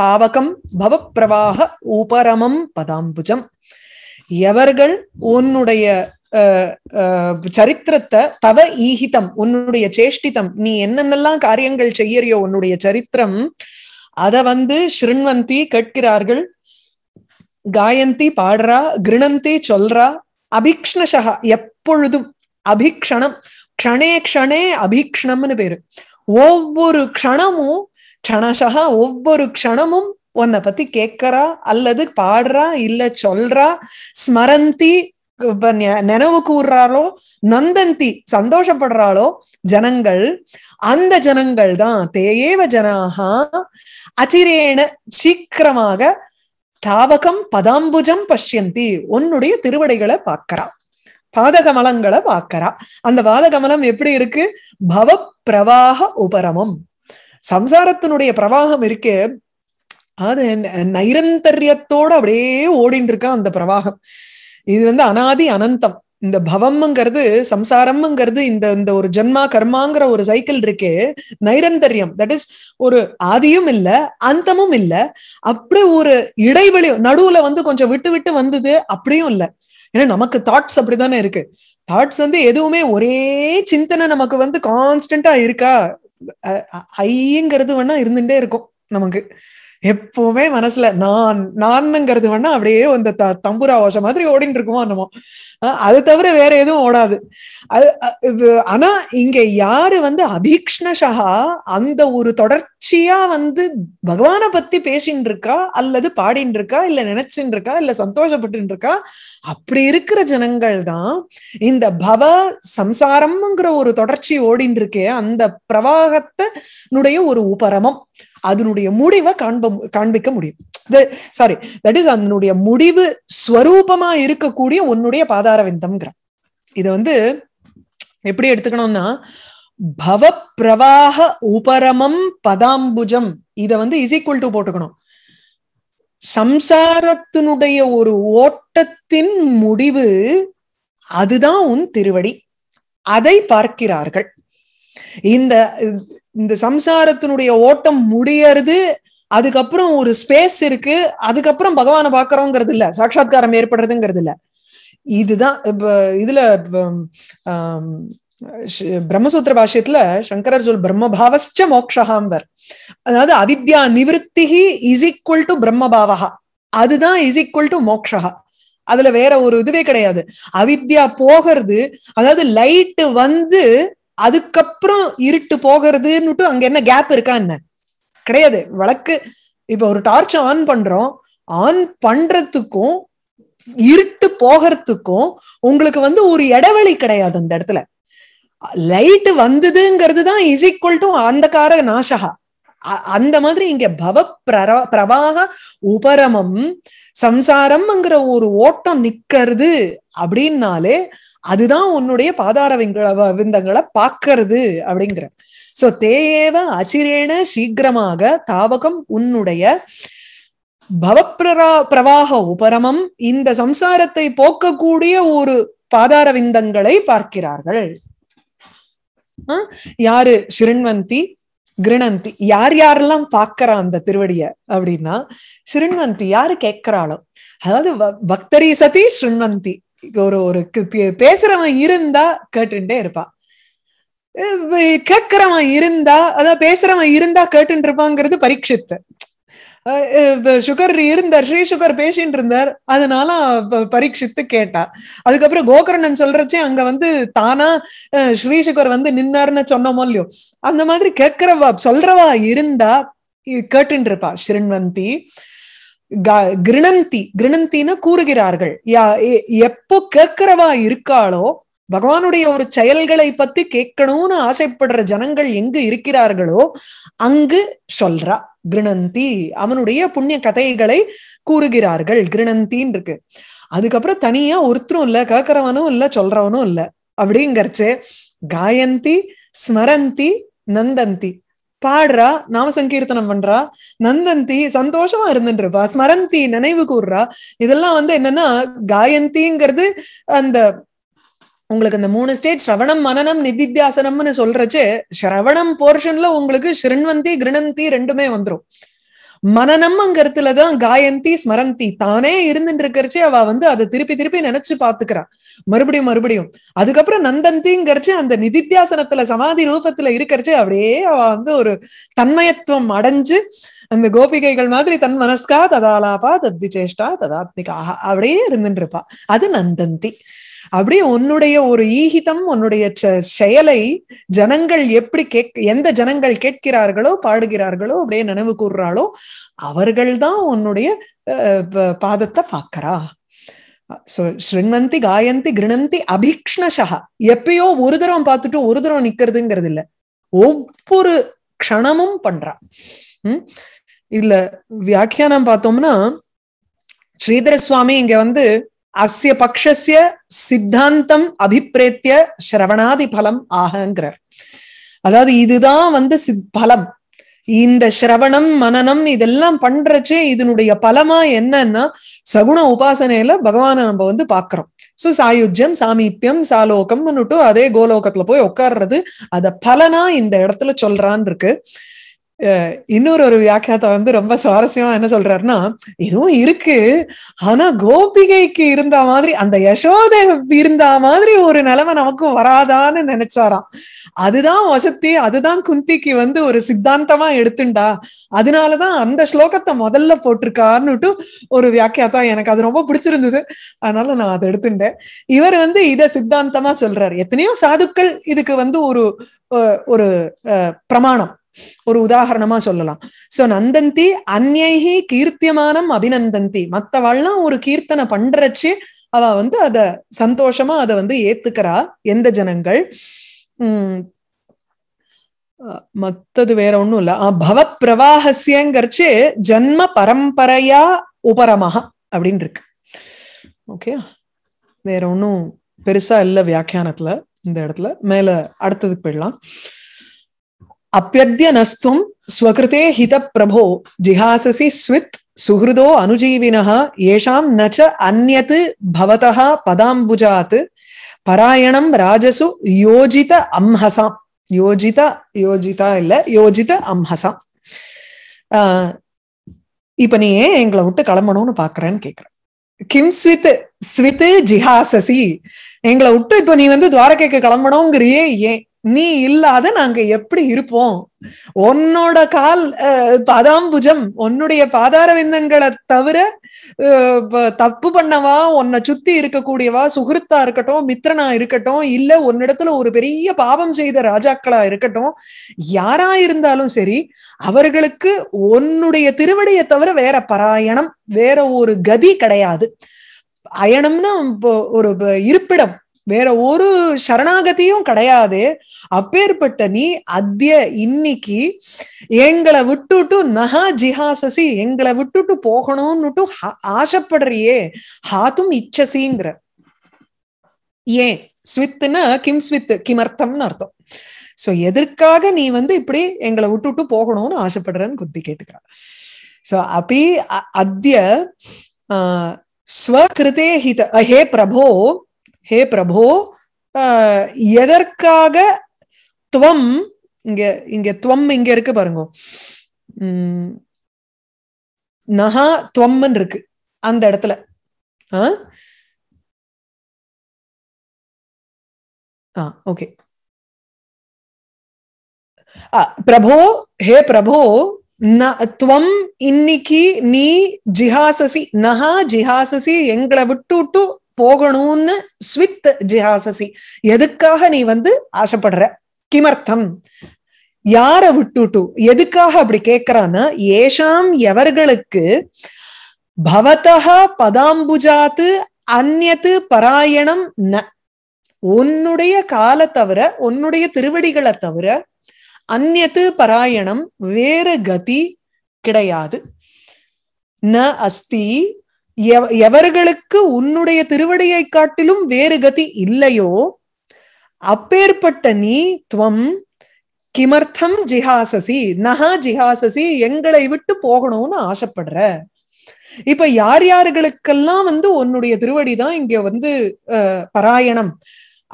தாவகம் பவப்பிரவாக உபரமம் பதாம்புஜம் எவர்கள் உன்னுடைய சரித்திரத்தை தவ ஈகிதம் உன்னுடைய சேஷ்டிதம் நீ என்னென்னலாம் காரியங்கள் செய்யறியோ உன்னுடைய சரித்திரம் அத வந்து ஸ்ருண்வந்தி கேட்கிறார்கள் காயந்தி பாடுறா கிருணந்தி சொல்றா அபிக்ஷ்ணசகா எப்பொழுதும் அபிக்ஷணம் க்ஷணே க்ஷணே அபிக்ஷணம்னு பேரு ஒவ்வொரு க்ஷணமும் கணசகா ஒவ்வொரு க்ஷணமும் உன்னை பத்தி கேட்கறா அல்லது பாடுறா இல்ல சொல்றா ஸ்மரந்தி நினைவு கூறுறாளோ நந்தந்தி சந்தோஷப்படுறாளோ ஜனங்கள் அந்த ஜனங்கள் தான் தேயேவ ஜனாக அச்சிரேன சீக்கிரமாக தாவகம் பதாம்புஜம் பஷ்யந்தி உன்னுடைய திருவடைகளை பார்க்கறா பாதகமலங்களை பார்க்கறா அந்த பாதகமலம் எப்படி இருக்கு பவ பிரவாக உபரமம் சம்சாரத்தினுடைய பிரவாகம் இருக்கு அது நைரந்தரியத்தோட அப்படியே ஓடிட்டு இருக்கான் அந்த பிரவாகம் இது வந்து அனாதி அனந்தம் இந்த பவம்ங்கிறது சம்சாரம்ங்கிறது இந்த இந்த ஒரு ஜென்மா கர்மாங்கிற ஒரு சைக்கிள் இருக்கு நைரந்தரியம் தட் இஸ் ஒரு ஆதியும் இல்ல அந்தமும் இல்ல அப்படி ஒரு இடைவெளி நடுவுல வந்து கொஞ்சம் விட்டு விட்டு வந்தது அப்படியும் இல்ல ஏன்னா நமக்கு தாட்ஸ் அப்படிதானே இருக்கு தாட்ஸ் வந்து எதுவுமே ஒரே சிந்தனை நமக்கு வந்து கான்ஸ்டன்டா இருக்கா ஐங்கிறது வேணா இருந்துட்டே இருக்கும் நமக்கு எப்பவுமே மனசுல நான் நான்ங்கிறது வேணா அப்படியே அந்த த தம்புரா ஓஷம் மாதிரி ஓடின்னு இருக்குமோ என்னமோ அது தவிர வேற எதுவும் ஓடாது அது ஆனா இங்க யாரு வந்து அபீக்ஷ்ணஷா அந்த ஒரு தொடர்ச்சியா வந்து பகவானை பத்தி பேசின்னு இருக்கா அல்லது பாடின்னு இருக்கா இல்ல நினைச்சுன்னு இருக்கா இல்ல சந்தோஷப்பட்டு இருக்கா அப்படி இருக்கிற ஜனங்கள் தான் இந்த பவ சம்சாரம்ங்கிற ஒரு தொடர்ச்சி ஓடின்னு இருக்கே அந்த பிரவாகத்தினுடைய ஒரு உபரமம் அதனுடைய முடிவை காண்ப காண்பிக்க முடியும் சாரி தட் இஸ் அதனுடைய முடிவு ஸ்வரூபமா இருக்கக்கூடிய உன்னுடைய பாதார விந்தம்ங்கிற இதை வந்து எப்படி எடுத்துக்கணும்னா பவ பிரவாக உபரமம் பதாம்புஜம் இத வந்து இஸ் டு போட்டுக்கணும் சம்சாரத்தினுடைய ஒரு ஓட்டத்தின் முடிவு அதுதான் உன் திருவடி அதை பார்க்கிறார்கள் இந்த இந்த சம்சாரத்தினுடைய ஓட்டம் முடியறது அதுக்கப்புறம் ஒரு ஸ்பேஸ் இருக்கு அதுக்கப்புறம் பகவானை பாக்குறோங்கிறது இல்ல சாட்சா்காரம் ஏற்படுறதுங்கிறது இல்ல இதுதான் இதுல பிரம்மசூத்திர பாஷ்யத்துல சங்கரர் சொல் பிரம்மபாவஸ்ட மோக்ஷகாம்பர் அதாவது அவித்யா நிவத்தி இஸ் ஈக்குவல் டு பிரம்மபாவகா அதுதான் இஸ் ஈக்குவல் டு மோக்ஷகா அதுல வேற ஒரு இதுவே கிடையாது அவித்யா போகிறது அதாவது லைட் வந்து அதுக்கப்புறம் இருட்டு போகிறதுன்னுட்டு அங்க என்ன கேப் இருக்கா என்ன கிடையாது வழக்கு இப்ப ஒரு டார்ச் ஆன் பண்றோம் ஆன் பண்றதுக்கும் இருட்டு போகிறதுக்கும் உங்களுக்கு வந்து ஒரு இடைவெளி கிடையாது அந்த இடத்துல லைட் வந்ததுங்கிறது தான் இஸ் ஈக்குவல் டு கார நாசகா அந்த மாதிரி இங்க பவ பிரவ பிரவாக உபரமம் சம்சாரம்ங்கிற ஒரு ஓட்டம் நிக்கிறது அப்படின்னாலே அதுதான் உன்னுடைய பாதார விந்தங்களை பாக்குறது அப்படிங்கிற சோ தேவ அச்சிரேன சீக்கிரமாக தாவகம் உன்னுடைய பவப்பிரா பிரவாக உபரமம் இந்த சம்சாரத்தை போக்கக்கூடிய ஒரு பாதார விந்தங்களை பார்க்கிறார்கள் யாரு சிருண்வந்தி கிருணந்தி யார் யாரெல்லாம் பாக்குறா அந்த திருவடிய அப்படின்னா சிருண்வந்தி யாரு கேட்கிறாளோ அதாவது பக்தரி சதி ஸ்ருண்வந்தி ஒரு ஒரு பேசுறவன் இருந்தா கேட்டுட்டே இருப்பான் கேட்கிறவன் இருந்தா அதான் பேசுறவன் இருந்தா கேட்டு இருப்பாங்கிறது பரீட்சித்து சுகர் இருந்தார் ஸ்ரீ சுகர் பேசிட்டு இருந்தார் அதனால பரீட்சித்து கேட்டா அதுக்கப்புறம் கோகர்ணன் சொல்றச்சே அங்க வந்து தானா ஸ்ரீ சுகர் வந்து நின்னார்னு சொன்னமோ இல்லையோ அந்த மாதிரி கேட்கிறவா சொல்றவா இருந்தா கேட்டுருப்பா இருப்பா ஸ்ரீன்வந்தி கிருணந்தி கிருணந்தின்னு கூறுகிறார்கள் யா எப்போ கேட்கிறவா இருக்காளோ பகவானுடைய ஒரு செயல்களை பத்தி கேட்கணும்னு ஆசைப்படுற ஜனங்கள் எங்கு இருக்கிறார்களோ அங்கு சொல்றா கிருணந்தி அவனுடைய புண்ணிய கதைகளை கூறுகிறார்கள் கிருணந்தின் இருக்கு அதுக்கப்புறம் தனியா ஒருத்தரும் இல்ல கேக்குறவனும் இல்ல சொல்றவனும் இல்ல அப்படிங்கறச்சு காயந்தி ஸ்மரந்தி நந்தந்தி பாடுறா நாம சங்கீர்த்தனம் பண்றா நந்தந்தி சந்தோஷமா இருந்துட்டு இருப்பா ஸ்மரந்தி நினைவு கூறுறா இதெல்லாம் வந்து என்னன்னா காயந்திங்கிறது அந்த உங்களுக்கு அந்த மூணு ஸ்டேஜ் சிரவணம் மனநம் நிதித்தியாசனம்னு சொல்றச்சு ஸ்ரவணம் போர்ஷன்ல உங்களுக்கு ஸ்ரிண்வந்தி கிருணந்தி ரெண்டுமே வந்துரும் மனநம்மங்கிறதுல தான் காயந்தி ஸ்மரந்தி தானே இருந்துட்டு இருக்கிறச்சே அவ வந்து அதை திருப்பி திருப்பி நினைச்சு பாத்துக்கிறான் மறுபடியும் மறுபடியும் அதுக்கப்புறம் நந்தந்திங்கிறச்சு அந்த நிதித்தியாசனத்துல சமாதி ரூபத்துல இருக்கிறச்சே அப்படியே அவ வந்து ஒரு தன்மயத்துவம் அடைஞ்சு அந்த கோபிகைகள் மாதிரி தன் மனஸ்கா ததாலாபா தத்தி சேஷ்டா ததாத்மிகா அப்படியே இருந்துட்டு இருப்பா அது நந்தந்தி அப்படியே உன்னுடைய ஒரு ஈகிதம் உன்னுடைய செயலை ஜனங்கள் எப்படி கேட்க எந்த ஜனங்கள் கேட்கிறார்களோ பாடுகிறார்களோ அப்படியே நினைவு கூறுறாளோ தான் உன்னுடைய பாதத்தை பார்க்கறா ஸ்ருண்வந்தி காயந்தி கிருணந்தி அபீக்ஷ்ணஷா எப்பயோ ஒரு தரம் பார்த்துட்டு ஒரு தரம் நிக்கிறதுங்கிறது இல்ல ஒவ்வொரு க்ஷணமும் பண்றா உம் இதுல வியாக்கியானம் பார்த்தோம்னா ஸ்ரீதர சுவாமி இங்க வந்து அஸ்ய பக்ஷஸ்ய சித்தாந்தம் அபிப்பிரேத்திய சிரவணாதி பலம் ஆகங்கிறார் அதாவது இதுதான் வந்து பலம் இந்த சிரவணம் மனநம் இதெல்லாம் பண்றச்சே இதனுடைய பலமா என்னன்னா சகுண உபாசனையில பகவானை நம்ம வந்து பாக்குறோம் சோ சாயுஜ்யம் சாமீப்பியம் சாலோகம்னுட்டு அதே கோலோகத்துல போய் உட்கார்றது அத பலனா இந்த இடத்துல சொல்றான் இருக்கு இன்னொரு ஒரு வியாக்கியத்தை வந்து ரொம்ப சுவாரஸ்யமா என்ன சொல்றாருன்னா இதுவும் இருக்கு ஆனா கோபிகைக்கு இருந்த மாதிரி அந்த யசோதை இருந்த மாதிரி ஒரு நிலைமை நமக்கும் வராதான்னு நினைச்சாராம் அதுதான் வசத்தி அதுதான் குந்திக்கு வந்து ஒரு சித்தாந்தமா எடுத்துண்டா அதனாலதான் அந்த ஸ்லோகத்தை முதல்ல போட்டிருக்காருன்னுட்டு ஒரு வியாக்கியத்தா எனக்கு அது ரொம்ப பிடிச்சிருந்தது அதனால நான் அதை எடுத்துட்டேன் இவர் வந்து இதை சித்தாந்தமா சொல்றாரு எத்தனையோ சாதுக்கள் இதுக்கு வந்து ஒரு ஒரு பிரமாணம் ஒரு உதாகரணமா சொல்லலாம் சோ நந்தந்தி அந்நேகி கீர்த்தியமானம் அபிநந்தந்தி மத்தவாள்லாம் ஒரு கீர்த்தனை பண்றச்சு அவ வந்து அத சந்தோஷமா அதை வந்து ஏத்துக்கிறா எந்த ஜனங்கள் உம் மத்தது வேற ஒண்ணும் இல்ல பவ பிரவாகசியங்கிறச்சு ஜன்ம பரம்பரையா உபரமஹா அப்படின்னு இருக்கு ஓகே வேற ஒன்றும் பெருசா இல்லை வியாக்கியானத்துல இந்த இடத்துல மேல அடுத்ததுக்கு போயிடலாம் நஸ்தும் ஸ்வகிருதே ஹித பிரபோ ஜிஹாசசி ஸ்வித் சுகிருதோ அனுஜீவினः ஏஷாம் நச்ச அந்நத்து பவதா பதாம்புஜாத் பராயணம் ராஜசு யோஜித அம்ஹசாம் யோஜித யோஜிதா இல்ல யோஜித அம்ஹசாம் இப்ப நீ ஏன் எங்களை விட்டு கிளம்பணும்னு பாக்குறேன்னு கேக்குறேன் கிம் ஸ்வித் ஸ்வித் ஜிஹாசசி எங்களை விட்டு இப்ப நீ வந்து துவாரகைக்கு கிளம்பணுங்கிறியே ஏன் நீ இல்லாத நாங்க எப்படி இருப்போம் உன்னோட கால் பாதாம்புஜம் உன்னுடைய விந்தங்களை தவிர தப்பு பண்ணவா உன்னை சுத்தி இருக்கக்கூடியவா சுகிருத்தா இருக்கட்டும் மித்திரனா இருக்கட்டும் இல்ல உன்னிடத்துல ஒரு பெரிய பாவம் செய்த ராஜாக்களா இருக்கட்டும் யாரா இருந்தாலும் சரி அவர்களுக்கு உன்னுடைய திருவடியை தவிர வேற பாராயணம் வேற ஒரு கதி கிடையாது அயணம்னா ஒரு இருப்பிடம் வேற ஒரு சரணாகதியும் கிடையாது அப்பேற்பட்ட நீ அத்திய இன்னைக்கு எங்களை விட்டுட்டு நகா ஜிஹாசசி எங்களை விட்டுட்டு போகணும்னுட்டு ஆசைப்படுறியே ஹாத்தும் இச்சசிங்கிற ஏன் ஸ்வித்துன்னா கிம் ஸ்வித்து கிமர்த்தம்னு அர்த்தம் சோ எதற்காக நீ வந்து இப்படி எங்களை விட்டுட்டு போகணும்னு ஆசைப்படுறன்னு குத்தி கேட்டுக்கிறா சோ அப்படி அத்திய ஸ்வகிருதே ஹித ஹே பிரபோ ஹே பிரபோ எதற்காக துவம் இங்க இங்க துவம் இங்க இருக்கு பாருங்க உம் நகா துவம்னு இருக்கு அந்த இடத்துல ஆ ஓகே பிரபோ ஹே பிரபோ துவம் இன்னைக்கு நீ ஜிஹாசசி நகா ஜிஹாசசி எங்களை விட்டு விட்டு போகணும்னு ஸ்வித் ஜிஹாசசி எதுக்காக நீ வந்து ஆசைப்படுற கிமர்த்தம் யார விட்டுட்டு எதுக்காக அப்படி கேட்கிறான்னா ஏஷாம் எவர்களுக்கு பவதா பதாம்புஜாத்து அந்நத்து பராயணம் ந உன்னுடைய கால தவிர உன்னுடைய திருவடிகளை தவிர அந்நத்து பராயணம் வேறு கதி கிடையாது ந அஸ்தி எவர்களுக்கு உன்னுடைய திருவடியை காட்டிலும் வேறு கதி இல்லையோ அப்பேற்பட்ட நீ துவம் கிமர்த்தம் ஜிஹாசசி நகா ஜிஹாசசி எங்களை விட்டு போகணும்னு ஆசைப்படுற இப்ப யார் யாருகளுக்கெல்லாம் வந்து உன்னுடைய திருவடி தான் இங்க வந்து பராயணம்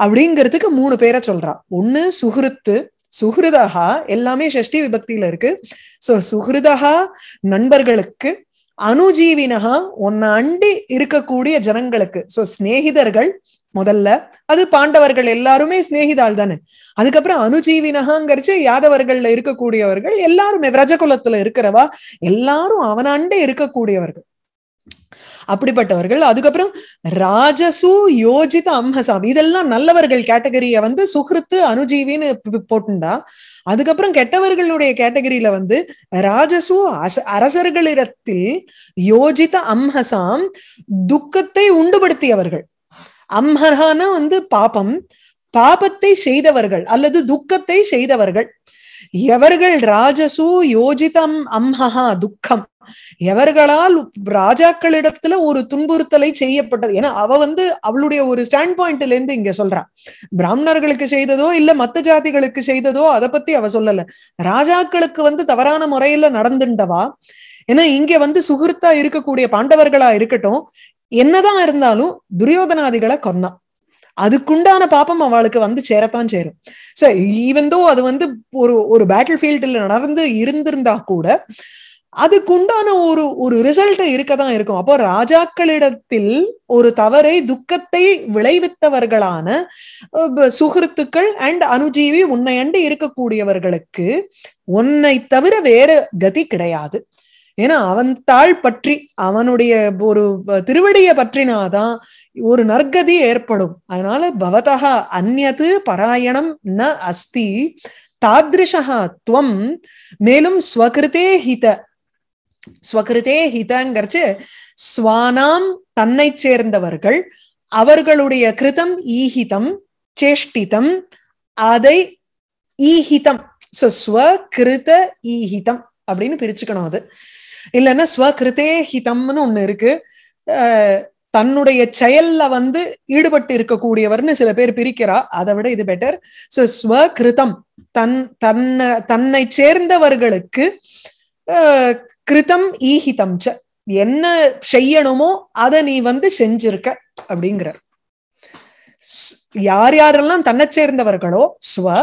அப்படிங்கிறதுக்கு மூணு பேரை சொல்றா ஒண்ணு சுகிருத்து சுகிருதகா எல்லாமே ஷஷ்டி விபக்தியில இருக்கு சோ சுகிருதகா நண்பர்களுக்கு அனுஜீவினகா ஒன்ன அண்டி இருக்கக்கூடிய ஜனங்களுக்கு சோ சிநேகிதர்கள் முதல்ல அது பாண்டவர்கள் எல்லாருமே சிநேகிதால் தானே அதுக்கப்புறம் அனுஜீவினகாங்கிறச்சு யாதவர்கள்ல இருக்கக்கூடியவர்கள் எல்லாருமே விரஜகுலத்துல இருக்கிறவா எல்லாரும் அவன் அண்டே இருக்கக்கூடியவர்கள் அப்படிப்பட்டவர்கள் அதுக்கப்புறம் ராஜசு யோஜித அம்ஹசாம் இதெல்லாம் நல்லவர்கள் கேட்டகரிய வந்து சுகிருத்து அனுஜீவின்னு போட்டுண்டா அதுக்கப்புறம் கெட்டவர்களுடைய கேட்டகரியில வந்து ராஜசு அரசர்களிடத்தில் யோஜித அம்ஹசாம் துக்கத்தை உண்டுபடுத்தியவர்கள் அம்ஹரானா வந்து பாபம் பாபத்தை செய்தவர்கள் அல்லது துக்கத்தை செய்தவர்கள் எவர்கள் ராஜசு யோஜிதம் அம்ஹா துக்கம் எவர்களால் ராஜாக்களிடத்துல ஒரு துன்புறுத்தலை செய்யப்பட்டது ஏன்னா அவ வந்து அவளுடைய ஒரு ஸ்டாண்ட் பாயிண்ட்ல இருந்து இங்க சொல்றான் பிராமணர்களுக்கு செய்ததோ இல்ல மத்த ஜாதிகளுக்கு செய்ததோ அதை பத்தி அவ சொல்லல ராஜாக்களுக்கு வந்து தவறான முறையில நடந்துண்டவா ஏன்னா இங்க வந்து சுகிருத்தா இருக்கக்கூடிய பாண்டவர்களா இருக்கட்டும் என்னதான் இருந்தாலும் துரியோதனாதிகளை கொன்னான் அதுக்குண்டான பாப்பம் அவளுக்கு வந்து சேரத்தான் சேரும் சோ ஈவன் தோ அது வந்து ஒரு ஒரு பேட்டில் ஃபீல்டில் நடந்து இருந்திருந்தா கூட அதுக்குண்டான ஒரு ஒரு ரிசல்ட் இருக்க தான் இருக்கும் அப்போ ராஜாக்களிடத்தில் ஒரு தவறை துக்கத்தை விளைவித்தவர்களான சுகிருத்துக்கள் அண்ட் அனுஜீவி உன்னை அண்டு இருக்கக்கூடியவர்களுக்கு உன்னை தவிர வேற கதி கிடையாது ஏன்னா அவன் தாழ் பற்றி அவனுடைய ஒரு திருவடியை பற்றினாதான் ஒரு நற்கதி ஏற்படும் அதனால பவதா அந்நது பராயணம் ந அஸ்தி தாதிருஷா துவம் மேலும் ஸ்வகிருதே ஹித ஸ்வகிருதே ஹிதங்கிறச்சு ஸ்வானாம் தன்னை சேர்ந்தவர்கள் அவர்களுடைய கிருதம் ஈஹிதம் சேஷ்டிதம் அதை ஈஹிதம் சோ ஸ்வ கிருத ஈஹிதம் அப்படின்னு பிரிச்சுக்கணும் அது இல்லைன்னா ஸ்வகிருதே ஹிதம்னு ஒண்ணு இருக்கு தன்னுடைய செயல்ல வந்து ஈடுபட்டு இருக்கக்கூடியவர்னு சில பேர் பிரிக்கிறா அதை விட இது பெட்டர் சோ ஸ்வகிருதம் தன் தன்னை தன்னை சேர்ந்தவர்களுக்கு கிருத்தம் ஈஹிதம் ச என்ன செய்யணுமோ அதை நீ வந்து செஞ்சிருக்க அப்படிங்கிறார் யார் யாரெல்லாம் தன்னை சேர்ந்தவர்களோ ஸ்வ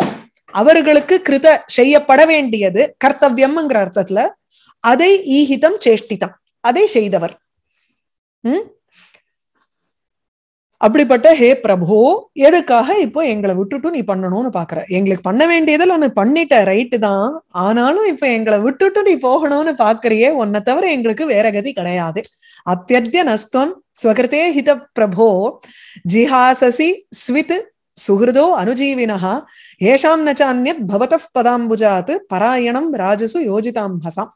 அவர்களுக்கு கிருத செய்யப்பட வேண்டியது கர்த்தவியம்ங்கிற அர்த்தத்துல அதை ஈஹிதம் சேஷ்டிதம் அதை செய்தவர் உம் அப்படிப்பட்ட ஹே பிரபோ எதுக்காக இப்போ எங்களை விட்டுட்டு நீ பண்ணணும்னு பாக்குற எங்களுக்கு பண்ண வேண்டியதில் நான் பண்ணிட்ட ரைட்டு தான் ஆனாலும் இப்போ எங்களை விட்டுட்டு நீ போகணும்னு பாக்குறியே உன்னை தவிர எங்களுக்கு வேற கதி கிடையாது அத்தியத்திய நஸ்தம் ஸ்வகிருத்தே ஹித பிரபோ ஜிஹாசசி ஸ்வித் சுகிருதோ அனுஜீவினா ஏஷாம் நச்சான்யத் பவத பதாம்புஜாத் பராயணம் ராஜசு யோஜிதாம் ஹசாம்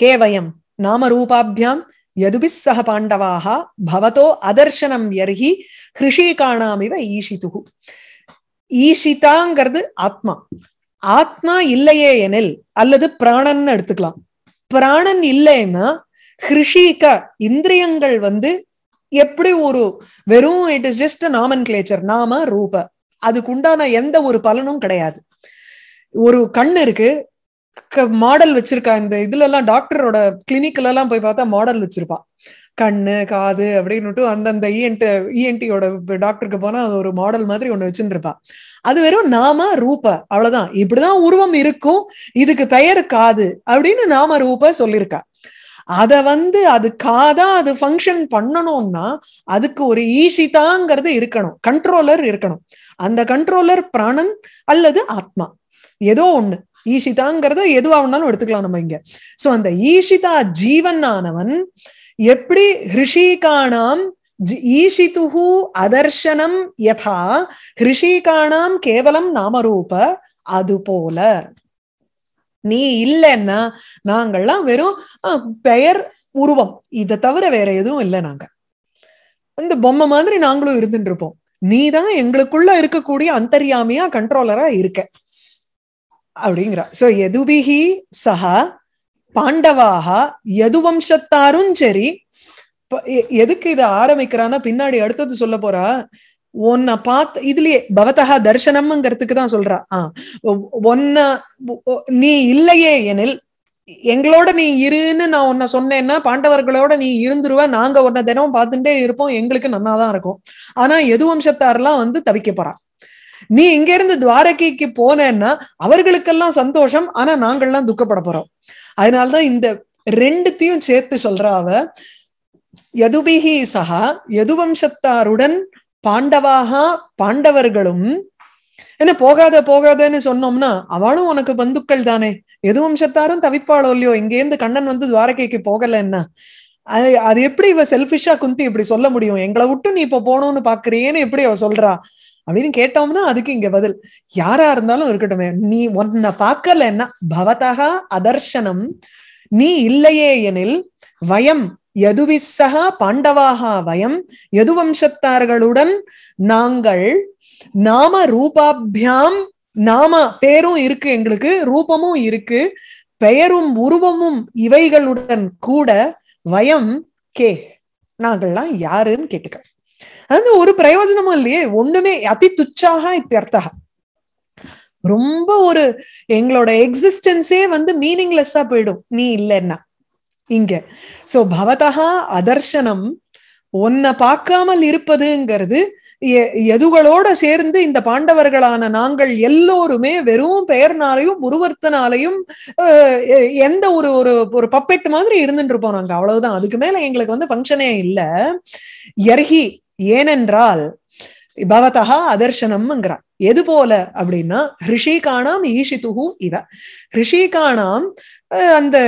கேவயம் நாம ரூபாபியாம் யதுபிஸ் சக பாண்டவாக பவதோ அதர்ஷனம் எர்ஹி ஹிருஷிகாணாமிவ ஈஷிது ஈஷிதாங்கிறது ஆத்மா ஆத்மா இல்லையே எனில் அல்லது பிராணன் எடுத்துக்கலாம் பிராணன் இல்லைன்னா ஹிருஷிக இந்திரியங்கள் வந்து எப்படி ஒரு வெறும் it is just nomenclature நாம ரூப அதுக்குண்டான எந்த ஒரு பலனும் கிடையாது ஒரு கண் இருக்கு மாடல் வச்சிருக்கா இந்த இதுல எல்லாம் டாக்டரோட கிளினிக்ல எல்லாம் போய் பார்த்தா மாடல் வச்சிருப்பா கண்ணு காது அப்படின்னுட்டு அந்தந்த இஎன்டி e இஎன்டியோட e டாக்டருக்கு போனா அது ஒரு மாடல் மாதிரி ஒண்ணு இருப்பா அது வெறும் நாம ரூப அவ்வளவுதான் இப்படிதான் உருவம் இருக்கும் இதுக்கு பெயர் காது அப்படின்னு நாம ரூப சொல்லியிருக்கா அத வந்து அது காதா அது ஃபங்க்ஷன் பண்ணணும்னா அதுக்கு ஒரு ஈஷிதாங்கிறது e இருக்கணும் கண்ட்ரோலர் இருக்கணும் அந்த கண்ட்ரோலர் பிராணன் அல்லது ஆத்மா ஏதோ ஒண்ணு ஈஷிதாங்கிறத எதுவா வேணாலும் எடுத்துக்கலாம் நம்ம இங்க சோ அந்த ஈஷிதா ஜீவன் ஆனவன் எப்படி ஹிருஷிகானாம் ஈஷிதுஹு அதர்ஷனம் யதா ஹிருஷிகானாம் கேவலம் நாமரூப அது போல நீ இல்லைன்னா நாங்கள்லாம் வெறும் பெயர் உருவம் இதை தவிர வேற எதுவும் இல்லை நாங்க இந்த பொம்மை மாதிரி நாங்களும் இருந்துட்டு இருப்போம் நீ தான் எங்களுக்குள்ள இருக்கக்கூடிய அந்தர்யாமியா கண்ட்ரோலரா இருக்க அப்படிங்கிறா சோ எதுபிஹி சஹா பாண்டவாக எது வம்சத்தாரும் சரி எதுக்கு இதை ஆரம்பிக்கிறான்னா பின்னாடி அடுத்தது சொல்ல போறா உன்னை பார்த்து இதுலயே பவத்தகா தர்சனம்ங்கிறதுக்கு தான் சொல்றா ஆஹ் ஒன்ன நீ இல்லையே எனில் எங்களோட நீ இருன்னு நான் உன்னை சொன்னேன்னா பாண்டவர்களோட நீ இருந்துருவ நாங்க உன்னை தினமும் பார்த்துட்டே இருப்போம் எங்களுக்கு நன்னாதான் இருக்கும் ஆனா எது வம்சத்தாரெல்லாம் வந்து தவிக்க போறான் நீ இங்க இருந்து துவாரகைக்கு போனேன்னா அவர்களுக்கெல்லாம் சந்தோஷம் ஆனா நாங்கள்லாம் துக்கப்பட போறோம் அதனால்தான் இந்த ரெண்டுத்தையும் சேர்த்து சொல்ற அவ யதுபிஹி சஹா யதுவம்சத்தாருடன் பாண்டவாக பாண்டவர்களும் என்ன போகாத போகாதன்னு சொன்னோம்னா அவளும் உனக்கு பந்துக்கள் தானே எதுவம்சத்தாரும் தவிப்பாளோ இல்லையோ இங்கேருந்து கண்ணன் வந்து துவாரகைக்கு போகல என்ன அது எப்படி இவ செல்பிஷா குந்தி இப்படி சொல்ல முடியும் எங்களை விட்டு நீ இப்ப போனோம்னு பாக்குறியேன்னு எப்படி அவ சொல்றா அப்படின்னு கேட்டோம்னா அதுக்கு இங்க பதில் யாரா இருந்தாலும் இருக்கட்டுமே நீ உன்னை பார்க்கல என்ன பவதகா அதர்ஷனம் நீ இல்லையே எனில் வயம் யதுவிசகா பாண்டவாகா வயம் யதுவம்சத்தார்களுடன் நாங்கள் நாம ரூபாபியாம் நாம பேரும் இருக்கு எங்களுக்கு ரூபமும் இருக்கு பெயரும் உருவமும் இவைகளுடன் கூட வயம் கே நாங்கள்லாம் யாருன்னு கேட்டுக்க அது ஒரு பிரயோஜனமும் இல்லையே ஒண்ணுமே அதி துச்சாக இத்தியர்த்தா ரொம்ப ஒரு எங்களோட எக்ஸிஸ்டன்ஸே வந்து மீனிங்லெஸ்ஸா போயிடும் நீ இல்லைன்னா இங்க சோ பவதா அதர்ஷனம் உன்னை பார்க்காமல் இருப்பதுங்கிறது எதுகளோட சேர்ந்து இந்த பாண்டவர்களான நாங்கள் எல்லோருமே வெறும் பெயர்னாலையும் உருவர்த்தனாலையும் எந்த ஒரு ஒரு ஒரு பப்பெட்டு மாதிரி இருந்துட்டு இருப்போம் நாங்க அவ்வளவுதான் அதுக்கு மேல எங்களுக்கு வந்து பங்கனே இல்லை எர்ஹி ஏனென்றால் பவதா அதர்ஷனம்ங்கிறார் எது போல அப்படின்னா ரிஷிகானாம் ஈஷித்துகு இவ ரிஷிகானாம் அந்த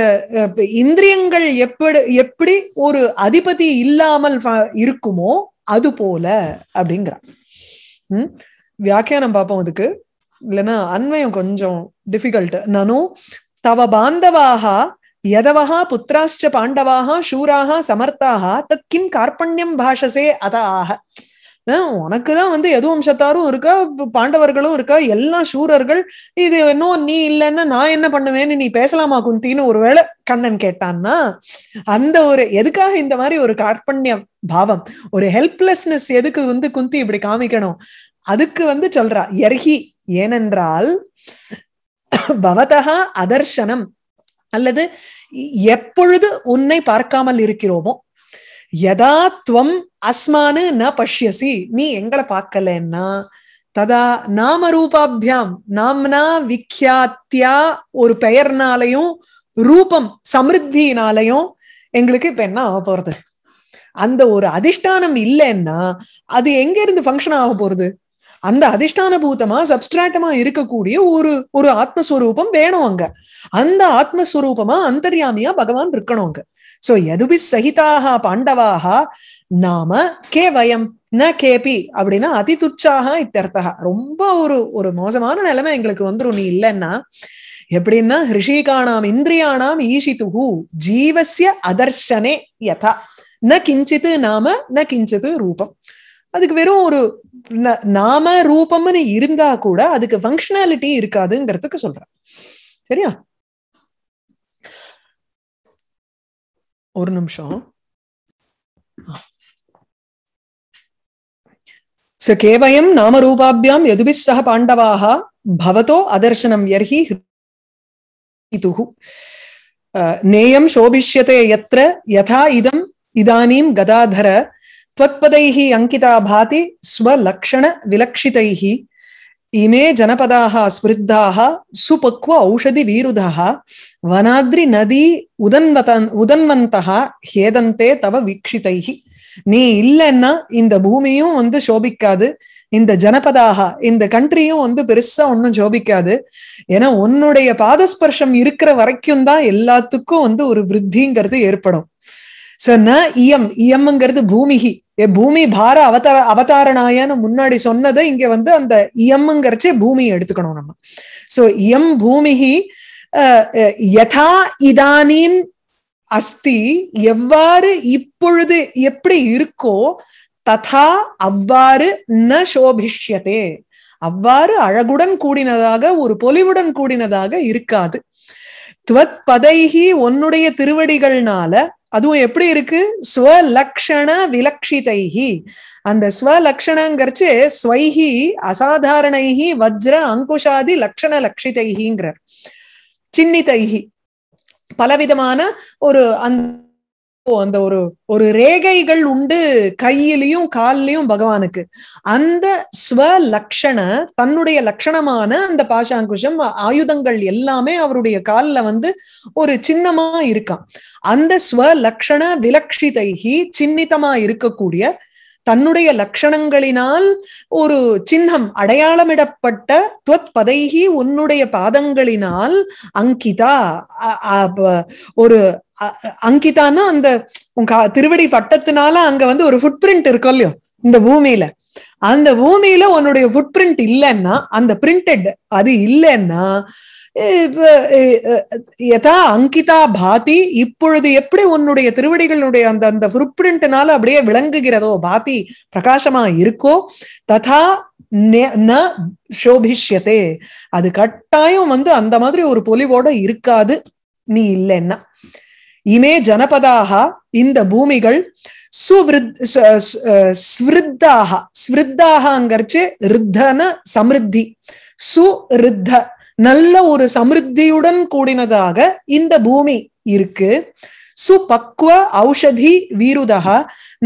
இந்திரியங்கள் எப்படி எப்படி ஒரு அதிபதி இல்லாமல் இருக்குமோ அது போல அப்படிங்கிறான் உம் வியாக்கியானம் பார்ப்போம் அதுக்கு இல்லைன்னா அன்வயம் கொஞ்சம் டிஃபிகல்ட் நானும் தவ பாந்தவாக யதவः புத்திராச்ச பாண்டவாக சூராக சமர்த்தாக தத் கிம் கார்பண்யம் பாஷசே அத ஆக உனக்குதான் வந்து எது வம்சத்தாரும் இருக்கா பாண்டவர்களும் இருக்கா எல்லாம் சூரர்கள் இது இன்னும் நீ இல்லைன்னா நான் என்ன பண்ணுவேன்னு நீ பேசலாமா குந்தின்னு ஒருவேளை கண்ணன் கேட்டான்னா அந்த ஒரு எதுக்காக இந்த மாதிரி ஒரு காற்பண்யம் பாவம் ஒரு ஹெல்ப்லெஸ்னஸ் எதுக்கு வந்து குந்தி இப்படி காமிக்கணும் அதுக்கு வந்து சொல்றா எர்ஹி ஏனென்றால் பவதகா அதர்ஷனம் அல்லது எப்பொழுது உன்னை பார்க்காமல் இருக்கிறோமோ யதா துவம் அஸ்மானு ந பஷ்யசி நீ எங்களை பார்க்கலன்னா ததா நாம ரூபாபியாம் நாம்னா விக்யாத்தியா ஒரு பெயர்னாலையும் ரூபம் சமிருத்தினாலையும் எங்களுக்கு இப்ப என்ன ஆக போறது அந்த ஒரு அதிஷ்டானம் இல்லைன்னா அது எங்க இருந்து ஃபங்க்ஷன் ஆக போறது அந்த அதிஷ்டான பூத்தமா சப்ஸ்ட்ராட்டமா இருக்கக்கூடிய ஒரு ஒரு ஆத்மஸ்வரூபம் வேணும் அங்க அந்த ஆத்மஸ்வரூபமா அந்தர்யாமியா பகவான் இருக்கணும் அங்க சோ எதுபி சகிதாக பாண்டவாக நாம கே வயம் ந கேபி அப்படின்னா அதி துச்சாக இத்தர்த்தா ரொம்ப ஒரு ஒரு மோசமான நிலைமை எங்களுக்கு வந்துடும் நீ இல்லைன்னா எப்படின்னா ஹிருஷிகாணாம் இந்திரியானாம் ஈஷித்துகு ஜீவசிய அதர்ஷனே யதா ந கிஞ்சித்து நாம ந கிஞ்சித்து ரூபம் அதுக்கு வெறும் ஒரு நாம ரூபம்னு இருந்தா கூட அதுக்கு ஃபங்க்ஷனாலிட்டி இருக்காதுங்கிறதுக்கு சொல்றேன் சரியா ஒரு நிமிஷம் ச கேவயம் நாமரூபாபியாம் எதுபிஸ் சக பாண்டவாக பவதோ அதர்சனம் யர்ஹி துகு நேயம் சோபிஷ்யதே யத்ர யதா இதம் இதானீம் கதாதர त्वत्पदैः अङ्किता भाति स्वलक्षणविलक्षितैः இமே ஜனபதாக ஸ்மிருத்தாக சுபக்வ ஔஷதி வீருதா வனாத்ரி நதி உதன்வதன் உதன்வந்தா ஹேதந்தே தவ வீக்ஷிதைகி நீ இல்லைன்னா இந்த பூமியும் வந்து சோபிக்காது இந்த ஜனபதாக இந்த கண்ட்ரியும் வந்து பெருசா ஒன்றும் சோபிக்காது ஏன்னா உன்னுடைய பாதஸ்பர்ஷம் இருக்கிற வரைக்கும் தான் எல்லாத்துக்கும் வந்து ஒரு விருத்திங்கிறது ஏற்படும் சோ ந இயம் இயம்ங்கிறது பூமிகி ஏ பூமி பார அவதார அவதாரணாயன்னு முன்னாடி சொன்னதை இங்க வந்து அந்த இயம்ங்கிறச்சே பூமியை எடுத்துக்கணும் நம்ம சோ இயம் பூமிகி யதா இதானீம் அஸ்தி எவ்வாறு இப்பொழுது எப்படி இருக்கோ ததா அவ்வாறு ந சோபிஷ்யதே அவ்வாறு அழகுடன் கூடினதாக ஒரு பொலிவுடன் கூடினதாக இருக்காது துவத் பதைகி உன்னுடைய திருவடிகள்னால அதுவும் எப்படி இருக்கு ஸ்வலக்ஷண விலக்ஷிதைஹி அந்த ஸ்வலக்ஷணங்கிறச்சு ஸ்வைஹி அசாதாரணைஹி வஜ்ர அங்குஷாதி லக்ஷண லக்ஷிதைஹிங்கிறார் சின்னிதைஹி பலவிதமான ஒரு அந்த அந்த ஒரு ஒரு ரேகைகள் உண்டு கையிலையும் கால்லயும் பகவானுக்கு அந்த ஸ்வ லக்ஷண தன்னுடைய லட்சணமான அந்த பாஷாங்குஷம் ஆயுதங்கள் எல்லாமே அவருடைய காலில் வந்து ஒரு சின்னமா இருக்கான் அந்த ஸ்வ லக்ஷண விலக்ஷிதைகி சின்னிதமா இருக்கக்கூடிய தன்னுடைய லட்சணங்களினால் ஒரு சின்னம் அடையாளமிடப்பட்ட துவத் பதைகி உன்னுடைய பாதங்களினால் அங்கிதா ஒரு அங்கிதான்னா அந்த திருவடி பட்டத்தினால அங்க வந்து ஒரு ஃபுட் பிரிண்ட் இருக்கும் இல்லையோ இந்த பூமியில அந்த பூமியில உன்னுடைய ஃபுட் பிரிண்ட் இல்லைன்னா அந்த பிரிண்டட் அது இல்லைன்னா யதா அங்கிதா பாதி இப்பொழுது எப்படி உன்னுடைய திருவடிகளுடைய அந்த அந்த புருப்பிரிண்ட்னால அப்படியே விளங்குகிறதோ பாதி பிரகாசமா இருக்கோ ததா ந அது கட்டாயம் வந்து அந்த மாதிரி ஒரு பொலிவோட இருக்காது நீ இல்லைன்னா இமே ஜனபதாக இந்த பூமிகள் சுவிருத்தாக ஸ்விருத்தாகங்கிறச்சு ரித்தன சமிருத்தி சுருத்த நல்ல ஒரு சமிருத்தியுடன் கூடினதாக இந்த பூமி இருக்கு சுபக்வ ஔஷதி வீருதா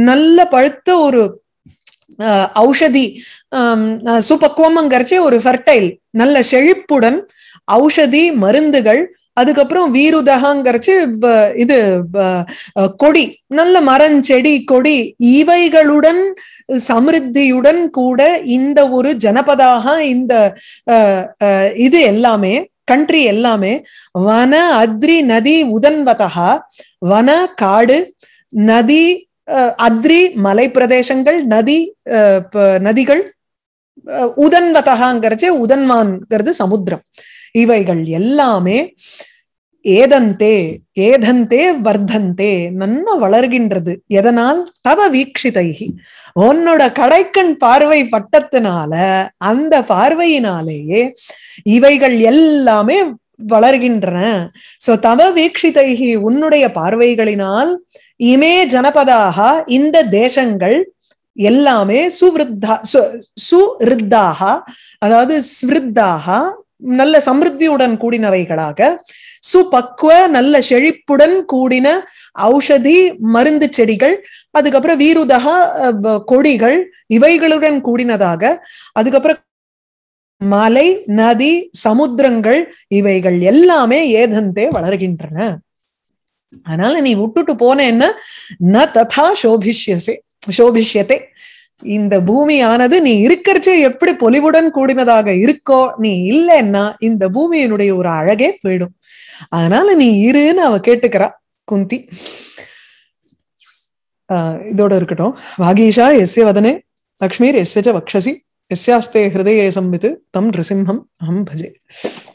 நல்ல பழுத்த ஒரு ஔஷதி சுபக்குவம்ங்கிறச்சு ஒரு ஃபெர்டைல் நல்ல செழிப்புடன் ஔஷதி மருந்துகள் அதுக்கப்புறம் வீருதகாங்கிறச்சு இது கொடி நல்ல மரம் செடி கொடி இவைகளுடன் சமிருத்தியுடன் கூட இந்த ஒரு ஜனபதாக இந்த இது எல்லாமே கண்ட்ரி எல்லாமே வன அத்ரி நதி உதன்வதா வன காடு நதி அத்ரி மலை பிரதேசங்கள் நதி நதிகள் உதன்வதகாங்கிறச்சு உதன்மான்ங்கிறது சமுத்திரம் இவைகள் எல்லாமே ஏதந்தே ஏதந்தே வர்தந்தே நன்ன வளர்கின்றது எதனால் தவ வீக்ஷிதைகி உன்னோட கடைக்கண் பார்வை பட்டத்தினால அந்த பார்வையினாலேயே இவைகள் எல்லாமே வளர்கின்றன சோ தவ வீக்ஷிதைகி உன்னுடைய பார்வைகளினால் இமே ஜனபதாக இந்த தேசங்கள் எல்லாமே சுவிருத்தா சுருத்தாக அதாவது ஸ்விருத்தாக நல்ல சமிருத்தியுடன் கூடினவைகளாக சுபக்குவ நல்ல செழிப்புடன் கூடின ஔஷதி மருந்து செடிகள் அதுக்கப்புறம் வீருதகா கொடிகள் இவைகளுடன் கூடினதாக அதுக்கப்புறம் மலை நதி சமுத்திரங்கள் இவைகள் எல்லாமே ஏதந்தே வளர்கின்றன அதனால நீ விட்டுட்டு என்ன ந ததா சோபிஷ்யசே சோபிஷ்யத்தை இந்த பூமியானது நீ இருக்கிறச்சே எப்படி பொலிவுடன் கூடினதாக இருக்கோ நீ இல்லைன்னா இந்த பூமியினுடைய ஒரு அழகே போயிடும் அதனால நீ இருன்னு அவ கேட்டுக்கிறா குந்தி ஆஹ் இதோட இருக்கட்டும் வாகீஷா எஸ்ய வதனே லக்ஷ்மீர் எஸ்யச்ச வக்ஷசி எஸ்யாஸ்தே ஹிருதயே சம்பித்து தம் நிருசிம்ஹம் அஹம் பஜே